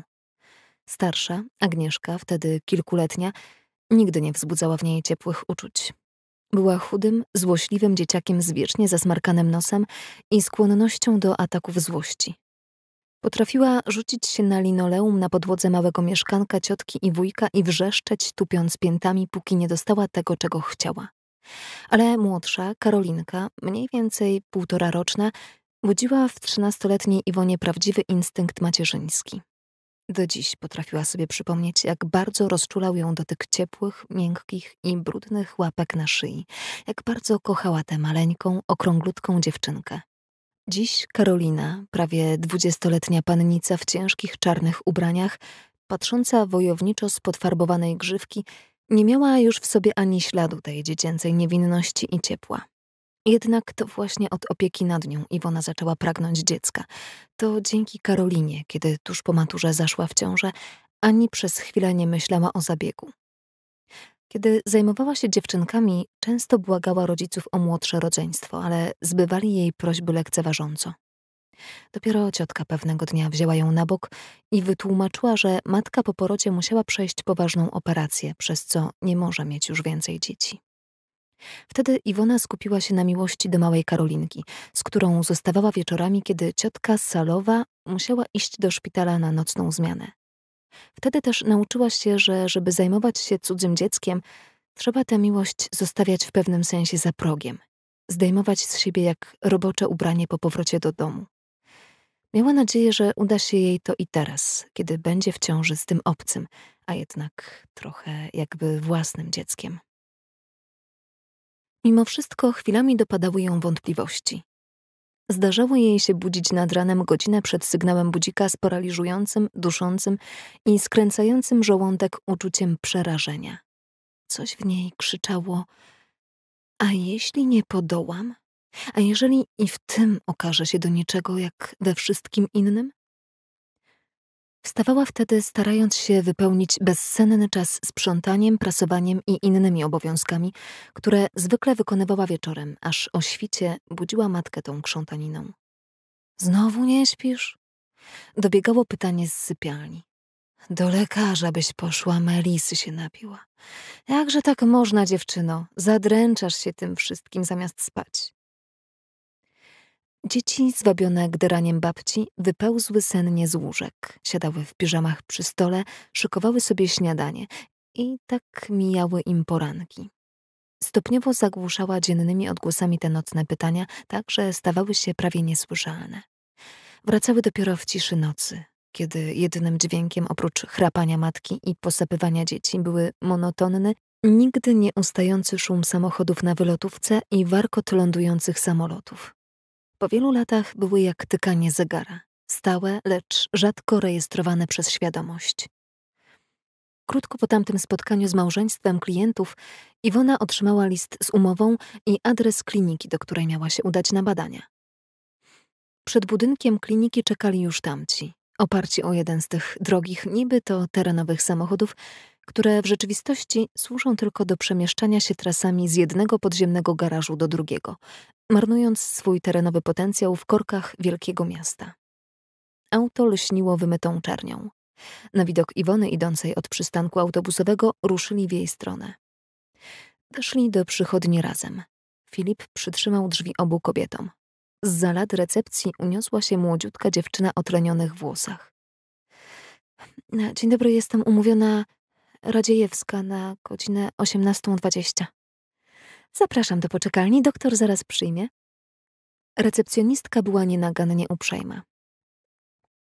Starsza, Agnieszka, wtedy kilkuletnia, nigdy nie wzbudzała w niej ciepłych uczuć. Była chudym, złośliwym dzieciakiem z wiecznie zasmarkanym nosem i skłonnością do ataków złości. Potrafiła rzucić się na linoleum na podłodze małego mieszkanka ciotki i wujka i wrzeszczeć, tupiąc piętami, póki nie dostała tego, czego chciała. Ale młodsza, Karolinka, mniej więcej półtora roczna, budziła w trzynastoletniej Iwonie prawdziwy instynkt macierzyński. Do dziś potrafiła sobie przypomnieć, jak bardzo rozczulał ją dotyk ciepłych, miękkich i brudnych łapek na szyi, jak bardzo kochała tę maleńką, okrąglutką dziewczynkę. Dziś Karolina, prawie dwudziestoletnia pannica w ciężkich czarnych ubraniach, patrząca wojowniczo z podfarbowanej grzywki, nie miała już w sobie ani śladu tej dziecięcej niewinności i ciepła. Jednak to właśnie od opieki nad nią Iwona zaczęła pragnąć dziecka. To dzięki Karolinie, kiedy tuż po maturze zaszła w ciążę, ani przez chwilę nie myślała o zabiegu. Kiedy zajmowała się dziewczynkami, często błagała rodziców o młodsze rodzeństwo, ale zbywali jej prośby lekceważąco. Dopiero ciotka pewnego dnia wzięła ją na bok i wytłumaczyła, że matka po porodzie musiała przejść poważną operację, przez co nie może mieć już więcej dzieci. Wtedy Iwona skupiła się na miłości do małej Karolinki, z którą zostawała wieczorami, kiedy ciotka Salowa musiała iść do szpitala na nocną zmianę. Wtedy też nauczyła się, że żeby zajmować się cudzym dzieckiem, trzeba tę miłość zostawiać w pewnym sensie za progiem, zdejmować z siebie jak robocze ubranie po powrocie do domu. Miała nadzieję, że uda się jej to i teraz, kiedy będzie w ciąży z tym obcym, a jednak trochę jakby własnym dzieckiem. Mimo wszystko chwilami dopadały ją wątpliwości. Zdarzało jej się budzić nad ranem godzinę przed sygnałem budzika z paraliżującym, duszącym i skręcającym żołądek uczuciem przerażenia. Coś w niej krzyczało: A jeśli nie podołam? A jeżeli i w tym okaże się do niczego, jak we wszystkim innym? Wstawała wtedy, starając się wypełnić bezsenny czas sprzątaniem, prasowaniem i innymi obowiązkami, które zwykle wykonywała wieczorem, aż o świcie budziła matkę tą krzątaniną. Znowu nie śpisz? Dobiegało pytanie z sypialni. Do lekarza byś poszła, melisy się napiła. Jakże tak można, dziewczyno? Zadręczasz się tym wszystkim zamiast spać. Dzieci, zwabione gderaniem babci, wypełzły sennie z łóżek, siadały w piżamach przy stole, szykowały sobie śniadanie i tak mijały im poranki. Stopniowo zagłuszała dziennymi odgłosami te nocne pytania, tak że stawały się prawie niesłyszalne. Wracały dopiero w ciszy nocy, kiedy jedynym dźwiękiem oprócz chrapania matki i posapywania dzieci były monotonny, nigdy nieustający szum samochodów na wylotówce i warkot lądujących samolotów. Po wielu latach były jak tykanie zegara, stałe, lecz rzadko rejestrowane przez świadomość. Krótko po tamtym spotkaniu z małżeństwem klientów Iwona otrzymała list z umową i adres kliniki, do której miała się udać na badania. Przed budynkiem kliniki czekali już tamci, oparci o jeden z tych drogich, niby to terenowych samochodów, które w rzeczywistości służą tylko do przemieszczania się trasami z jednego podziemnego garażu do drugiego, marnując swój terenowy potencjał w korkach wielkiego miasta. Auto lśniło wymytą czernią. Na widok Iwony idącej od przystanku autobusowego ruszyli w jej stronę. Doszli do przychodni razem. Filip przytrzymał drzwi obu kobietom. Z zalad recepcji uniosła się młodziutka dziewczyna o tlenionych włosach. Dzień dobry, jestem umówiona Radziejewska na godzinę 18.20. Zapraszam do poczekalni, doktor zaraz przyjmie. Recepcjonistka była nienagannie uprzejma.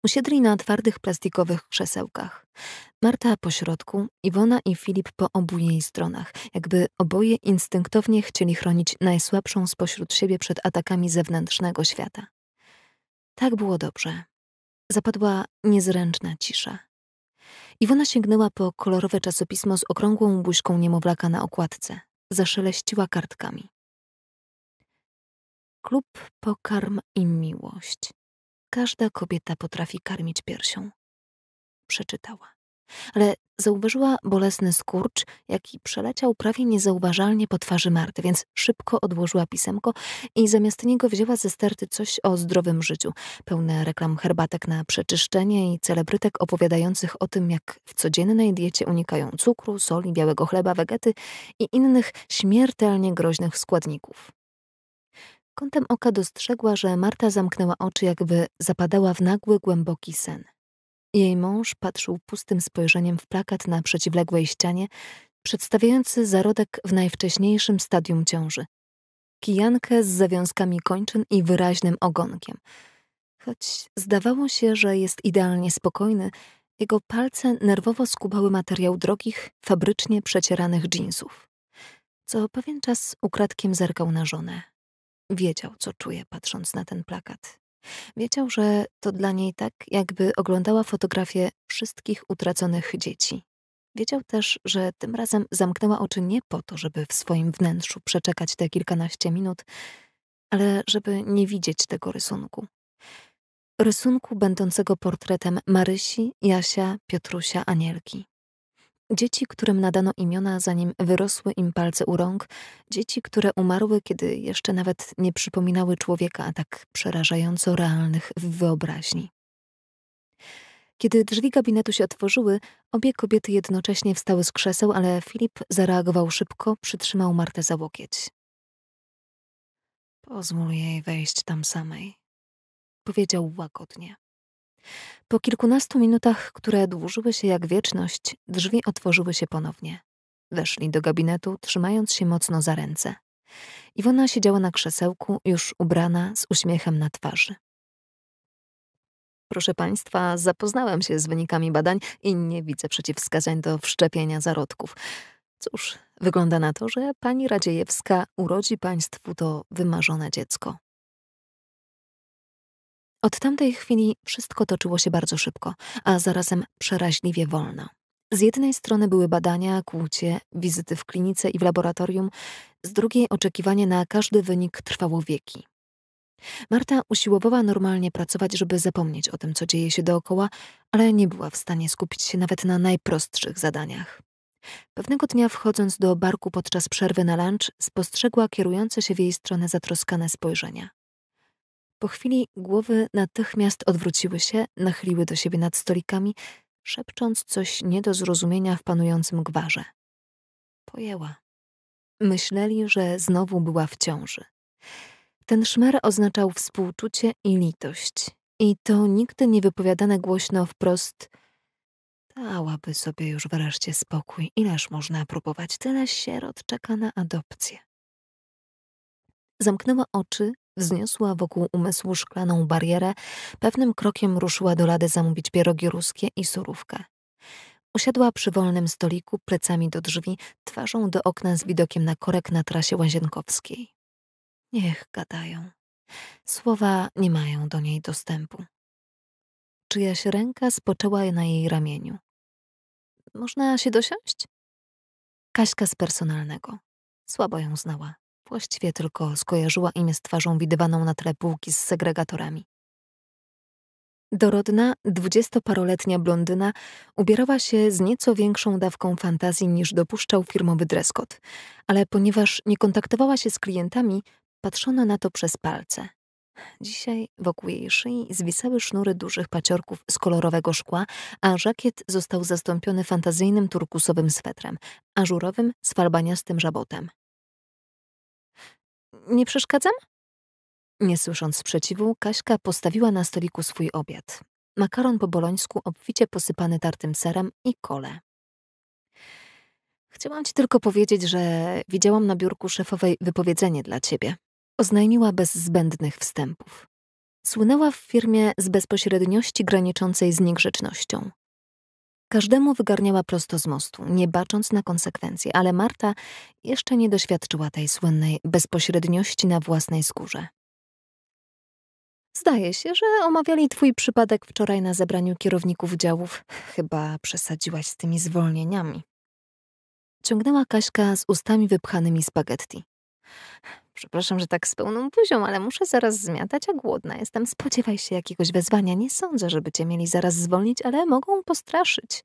Usiedli na twardych plastikowych krzesełkach. Marta po środku, Iwona i Filip po obu jej stronach, jakby oboje instynktownie chcieli chronić najsłabszą spośród siebie przed atakami zewnętrznego świata. Tak było dobrze. Zapadła niezręczna cisza. Iwona sięgnęła po kolorowe czasopismo z okrągłą buźką niemowlaka na okładce zaszeleściła kartkami. Klub pokarm i miłość. Każda kobieta potrafi karmić piersią. Przeczytała ale zauważyła bolesny skurcz, jaki przeleciał prawie niezauważalnie po twarzy Marty, więc szybko odłożyła pisemko i zamiast niego wzięła ze sterty coś o zdrowym życiu, pełne reklam herbatek na przeczyszczenie i celebrytek opowiadających o tym, jak w codziennej diecie unikają cukru, soli, białego chleba, wegety i innych śmiertelnie groźnych składników. Kątem oka dostrzegła, że Marta zamknęła oczy, jakby zapadała w nagły, głęboki sen. Jej mąż patrzył pustym spojrzeniem w plakat na przeciwległej ścianie, przedstawiający zarodek w najwcześniejszym stadium ciąży. Kijankę z zawiązkami kończyn i wyraźnym ogonkiem. Choć zdawało się, że jest idealnie spokojny, jego palce nerwowo skubały materiał drogich, fabrycznie przecieranych dżinsów. Co pewien czas ukradkiem zerkał na żonę. Wiedział, co czuje, patrząc na ten plakat. Wiedział, że to dla niej tak, jakby oglądała fotografię wszystkich utraconych dzieci. Wiedział też, że tym razem zamknęła oczy nie po to, żeby w swoim wnętrzu przeczekać te kilkanaście minut, ale żeby nie widzieć tego rysunku. Rysunku będącego portretem Marysi, Jasia, Piotrusia, Anielki. Dzieci, którym nadano imiona, zanim wyrosły im palce u rąk, dzieci, które umarły, kiedy jeszcze nawet nie przypominały człowieka tak przerażająco realnych w wyobraźni. Kiedy drzwi gabinetu się otworzyły, obie kobiety jednocześnie wstały z krzeseł, ale Filip zareagował szybko, przytrzymał Martę za łokieć. Pozwól jej wejść tam samej, powiedział łagodnie. Po kilkunastu minutach, które dłużyły się jak wieczność, drzwi otworzyły się ponownie. Weszli do gabinetu, trzymając się mocno za ręce. Iwona siedziała na krzesełku, już ubrana, z uśmiechem na twarzy. Proszę Państwa, zapoznałem się z wynikami badań i nie widzę przeciwwskazań do wszczepienia zarodków. Cóż, wygląda na to, że pani Radziejewska urodzi Państwu to wymarzone dziecko. Od tamtej chwili wszystko toczyło się bardzo szybko, a zarazem przeraźliwie wolno. Z jednej strony były badania, kłucie, wizyty w klinice i w laboratorium, z drugiej oczekiwanie na każdy wynik trwało wieki. Marta usiłowała normalnie pracować, żeby zapomnieć o tym, co dzieje się dookoła, ale nie była w stanie skupić się nawet na najprostszych zadaniach. Pewnego dnia wchodząc do barku podczas przerwy na lunch, spostrzegła kierujące się w jej stronę zatroskane spojrzenia. Po chwili głowy natychmiast odwróciły się, nachyliły do siebie nad stolikami, szepcząc coś nie do zrozumienia w panującym gwarze. Pojęła. Myśleli, że znowu była w ciąży. Ten szmer oznaczał współczucie i litość. I to nigdy nie wypowiadane głośno wprost dałaby sobie już wreszcie spokój. Ileż można próbować? Tyle sierot czeka na adopcję. Zamknęła oczy Wzniosła wokół umysłu szklaną barierę, pewnym krokiem ruszyła do lady zamówić pierogi ruskie i surówkę. Usiadła przy wolnym stoliku, plecami do drzwi, twarzą do okna z widokiem na korek na trasie łazienkowskiej. Niech gadają. Słowa nie mają do niej dostępu. Czyjaś ręka spoczęła na jej ramieniu. Można się dosiąść? Kaśka z personalnego. Słabo ją znała. Właściwie tylko skojarzyła imię z twarzą widywaną na tle półki z segregatorami. Dorodna, dwudziestoparoletnia blondyna ubierała się z nieco większą dawką fantazji niż dopuszczał firmowy dreskot, ale ponieważ nie kontaktowała się z klientami, patrzono na to przez palce. Dzisiaj wokół jej szyi zwisały sznury dużych paciorków z kolorowego szkła, a żakiet został zastąpiony fantazyjnym turkusowym swetrem, ażurowym z żabotem. Nie przeszkadzam? Nie słysząc sprzeciwu, Kaśka postawiła na stoliku swój obiad. Makaron po bolońsku obficie posypany tartym serem i kole. Chciałam ci tylko powiedzieć, że widziałam na biurku szefowej wypowiedzenie dla ciebie. Oznajmiła bez zbędnych wstępów. Słynęła w firmie z bezpośredniości graniczącej z niegrzecznością. Każdemu wygarniała prosto z mostu, nie bacząc na konsekwencje, ale Marta jeszcze nie doświadczyła tej słynnej bezpośredniości na własnej skórze. Zdaje się, że omawiali twój przypadek wczoraj na zebraniu kierowników działów. Chyba przesadziłaś z tymi zwolnieniami. Ciągnęła Kaśka z ustami wypchanymi spaghetti. Przepraszam, że tak z pełną buzią, ale muszę zaraz zmiatać, a głodna jestem. Spodziewaj się jakiegoś wezwania. Nie sądzę, żeby cię mieli zaraz zwolnić, ale mogą postraszyć.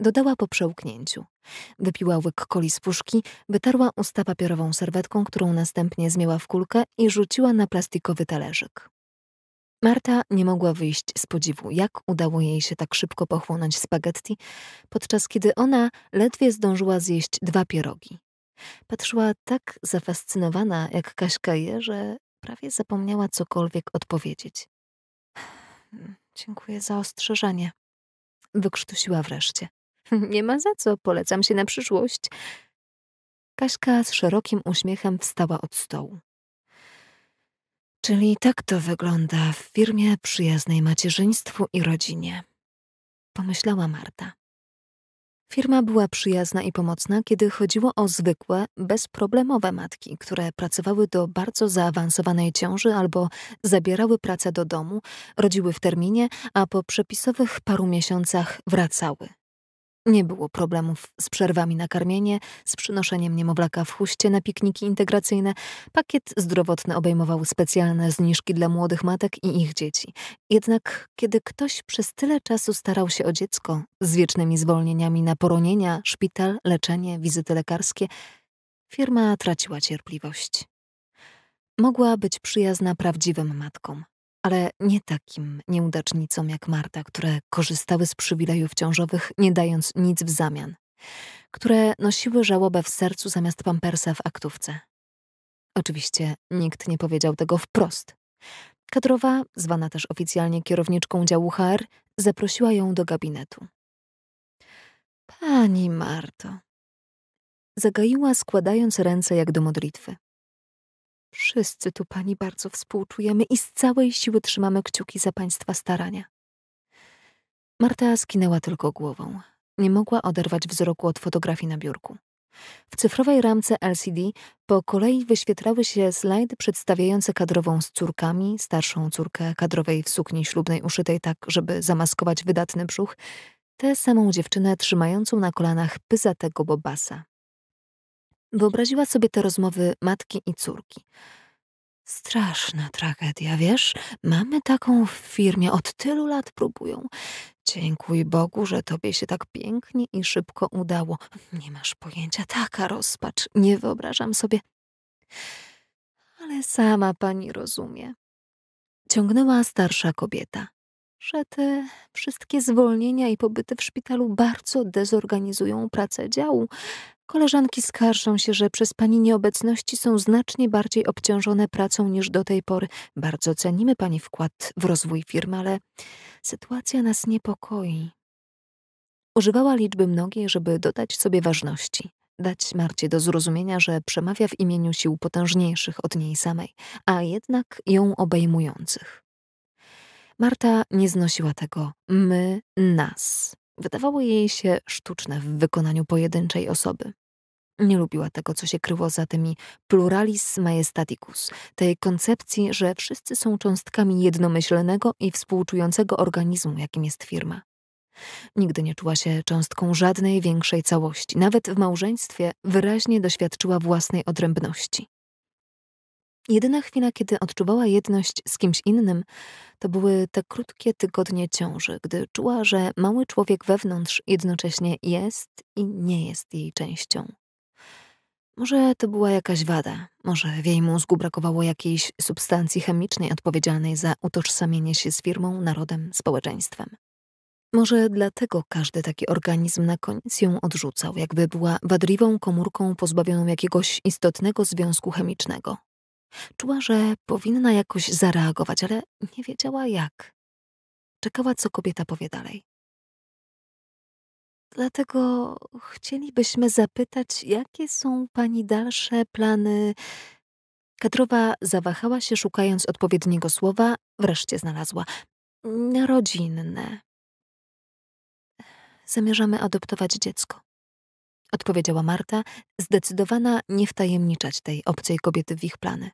Dodała po przełknięciu. Wypiła łyk koli z puszki, wytarła usta papierową serwetką, którą następnie zmięła w kulkę i rzuciła na plastikowy talerzyk. Marta nie mogła wyjść z podziwu, jak udało jej się tak szybko pochłonąć spaghetti, podczas kiedy ona ledwie zdążyła zjeść dwa pierogi. Patrzyła tak zafascynowana jak Kaśka je, że prawie zapomniała cokolwiek odpowiedzieć. Hmm, dziękuję za ostrzeżenie. Wykrztusiła wreszcie. Nie ma za co, polecam się na przyszłość. Kaśka z szerokim uśmiechem wstała od stołu. Czyli tak to wygląda w firmie przyjaznej macierzyństwu i rodzinie, pomyślała Marta. Firma była przyjazna i pomocna, kiedy chodziło o zwykłe, bezproblemowe matki, które pracowały do bardzo zaawansowanej ciąży albo zabierały pracę do domu, rodziły w terminie, a po przepisowych paru miesiącach wracały nie było problemów z przerwami na karmienie, z przynoszeniem niemowlaka w huście na pikniki integracyjne. Pakiet zdrowotny obejmował specjalne zniżki dla młodych matek i ich dzieci. Jednak kiedy ktoś przez tyle czasu starał się o dziecko, z wiecznymi zwolnieniami na poronienia, szpital, leczenie, wizyty lekarskie, firma traciła cierpliwość. Mogła być przyjazna prawdziwym matkom, ale nie takim nieudacznicom jak Marta, które korzystały z przywilejów ciążowych, nie dając nic w zamian, które nosiły żałobę w sercu zamiast pampersa w aktówce. Oczywiście nikt nie powiedział tego wprost. Kadrowa, zwana też oficjalnie kierowniczką działu HR, zaprosiła ją do gabinetu. Pani Marto, zagaiła składając ręce jak do modlitwy. Wszyscy tu pani bardzo współczujemy i z całej siły trzymamy kciuki za państwa starania. Marta skinęła tylko głową. Nie mogła oderwać wzroku od fotografii na biurku. W cyfrowej ramce LCD po kolei wyświetlały się slajdy przedstawiające kadrową z córkami, starszą córkę kadrowej w sukni ślubnej uszytej tak, żeby zamaskować wydatny brzuch, tę samą dziewczynę trzymającą na kolanach pyzatego bobasa. Wyobraziła sobie te rozmowy matki i córki. Straszna tragedia, wiesz? Mamy taką w firmie, od tylu lat próbują. Dziękuj Bogu, że tobie się tak pięknie i szybko udało. Nie masz pojęcia, taka rozpacz, nie wyobrażam sobie. Ale sama pani rozumie. Ciągnęła starsza kobieta że te wszystkie zwolnienia i pobyty w szpitalu bardzo dezorganizują pracę działu. Koleżanki skarżą się, że przez pani nieobecności są znacznie bardziej obciążone pracą niż do tej pory. Bardzo cenimy pani wkład w rozwój firmy, ale sytuacja nas niepokoi. Używała liczby mnogiej, żeby dodać sobie ważności dać Marcie do zrozumienia, że przemawia w imieniu sił potężniejszych od niej samej, a jednak ją obejmujących. Marta nie znosiła tego my, nas. Wydawało jej się sztuczne w wykonaniu pojedynczej osoby. Nie lubiła tego, co się kryło za tymi pluralis majestaticus, tej koncepcji, że wszyscy są cząstkami jednomyślnego i współczującego organizmu, jakim jest firma. Nigdy nie czuła się cząstką żadnej większej całości. Nawet w małżeństwie wyraźnie doświadczyła własnej odrębności. Jedyna chwila, kiedy odczuwała jedność z kimś innym, to były te krótkie tygodnie ciąży, gdy czuła, że mały człowiek wewnątrz jednocześnie jest i nie jest jej częścią. Może to była jakaś wada, może w jej mózgu brakowało jakiejś substancji chemicznej odpowiedzialnej za utożsamienie się z firmą, narodem, społeczeństwem. Może dlatego każdy taki organizm na koniec ją odrzucał, jakby była wadliwą komórką pozbawioną jakiegoś istotnego związku chemicznego. Czuła, że powinna jakoś zareagować, ale nie wiedziała jak. Czekała, co kobieta powie dalej. Dlatego chcielibyśmy zapytać, jakie są Pani dalsze plany? Kadrowa zawahała się, szukając odpowiedniego słowa, wreszcie znalazła. Rodzinne. Zamierzamy adoptować dziecko odpowiedziała Marta, zdecydowana nie wtajemniczać tej obcej kobiety w ich plany.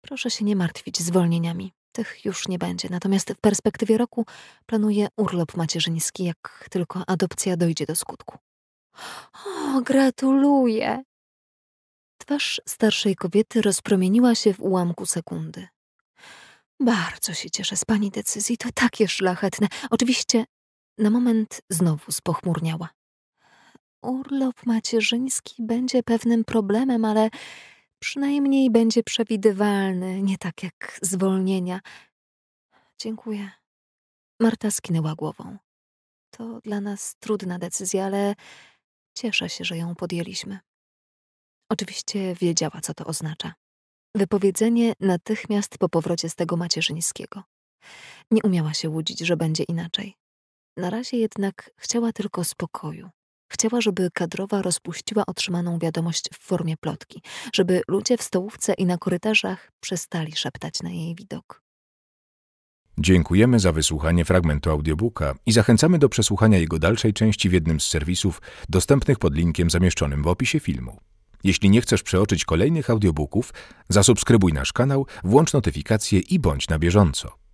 Proszę się nie martwić zwolnieniami. Tych już nie będzie. Natomiast w perspektywie roku planuję urlop macierzyński, jak tylko adopcja dojdzie do skutku. O, gratuluję! Twarz starszej kobiety rozpromieniła się w ułamku sekundy. Bardzo się cieszę z pani decyzji, to takie szlachetne. Oczywiście na moment znowu spochmurniała. Urlop macierzyński będzie pewnym problemem, ale przynajmniej będzie przewidywalny, nie tak jak zwolnienia. Dziękuję. Marta skinęła głową. To dla nas trudna decyzja, ale cieszę się, że ją podjęliśmy. Oczywiście wiedziała, co to oznacza. Wypowiedzenie natychmiast po powrocie z tego macierzyńskiego. Nie umiała się łudzić, że będzie inaczej. Na razie jednak chciała tylko spokoju. Chciała, żeby kadrowa rozpuściła otrzymaną wiadomość w formie plotki, żeby ludzie w stołówce i na korytarzach przestali szeptać na jej widok. Dziękujemy za wysłuchanie fragmentu audiobooka i zachęcamy do przesłuchania jego dalszej części w jednym z serwisów dostępnych pod linkiem zamieszczonym w opisie filmu. Jeśli nie chcesz przeoczyć kolejnych audiobooków, zasubskrybuj nasz kanał, włącz notyfikacje i bądź na bieżąco.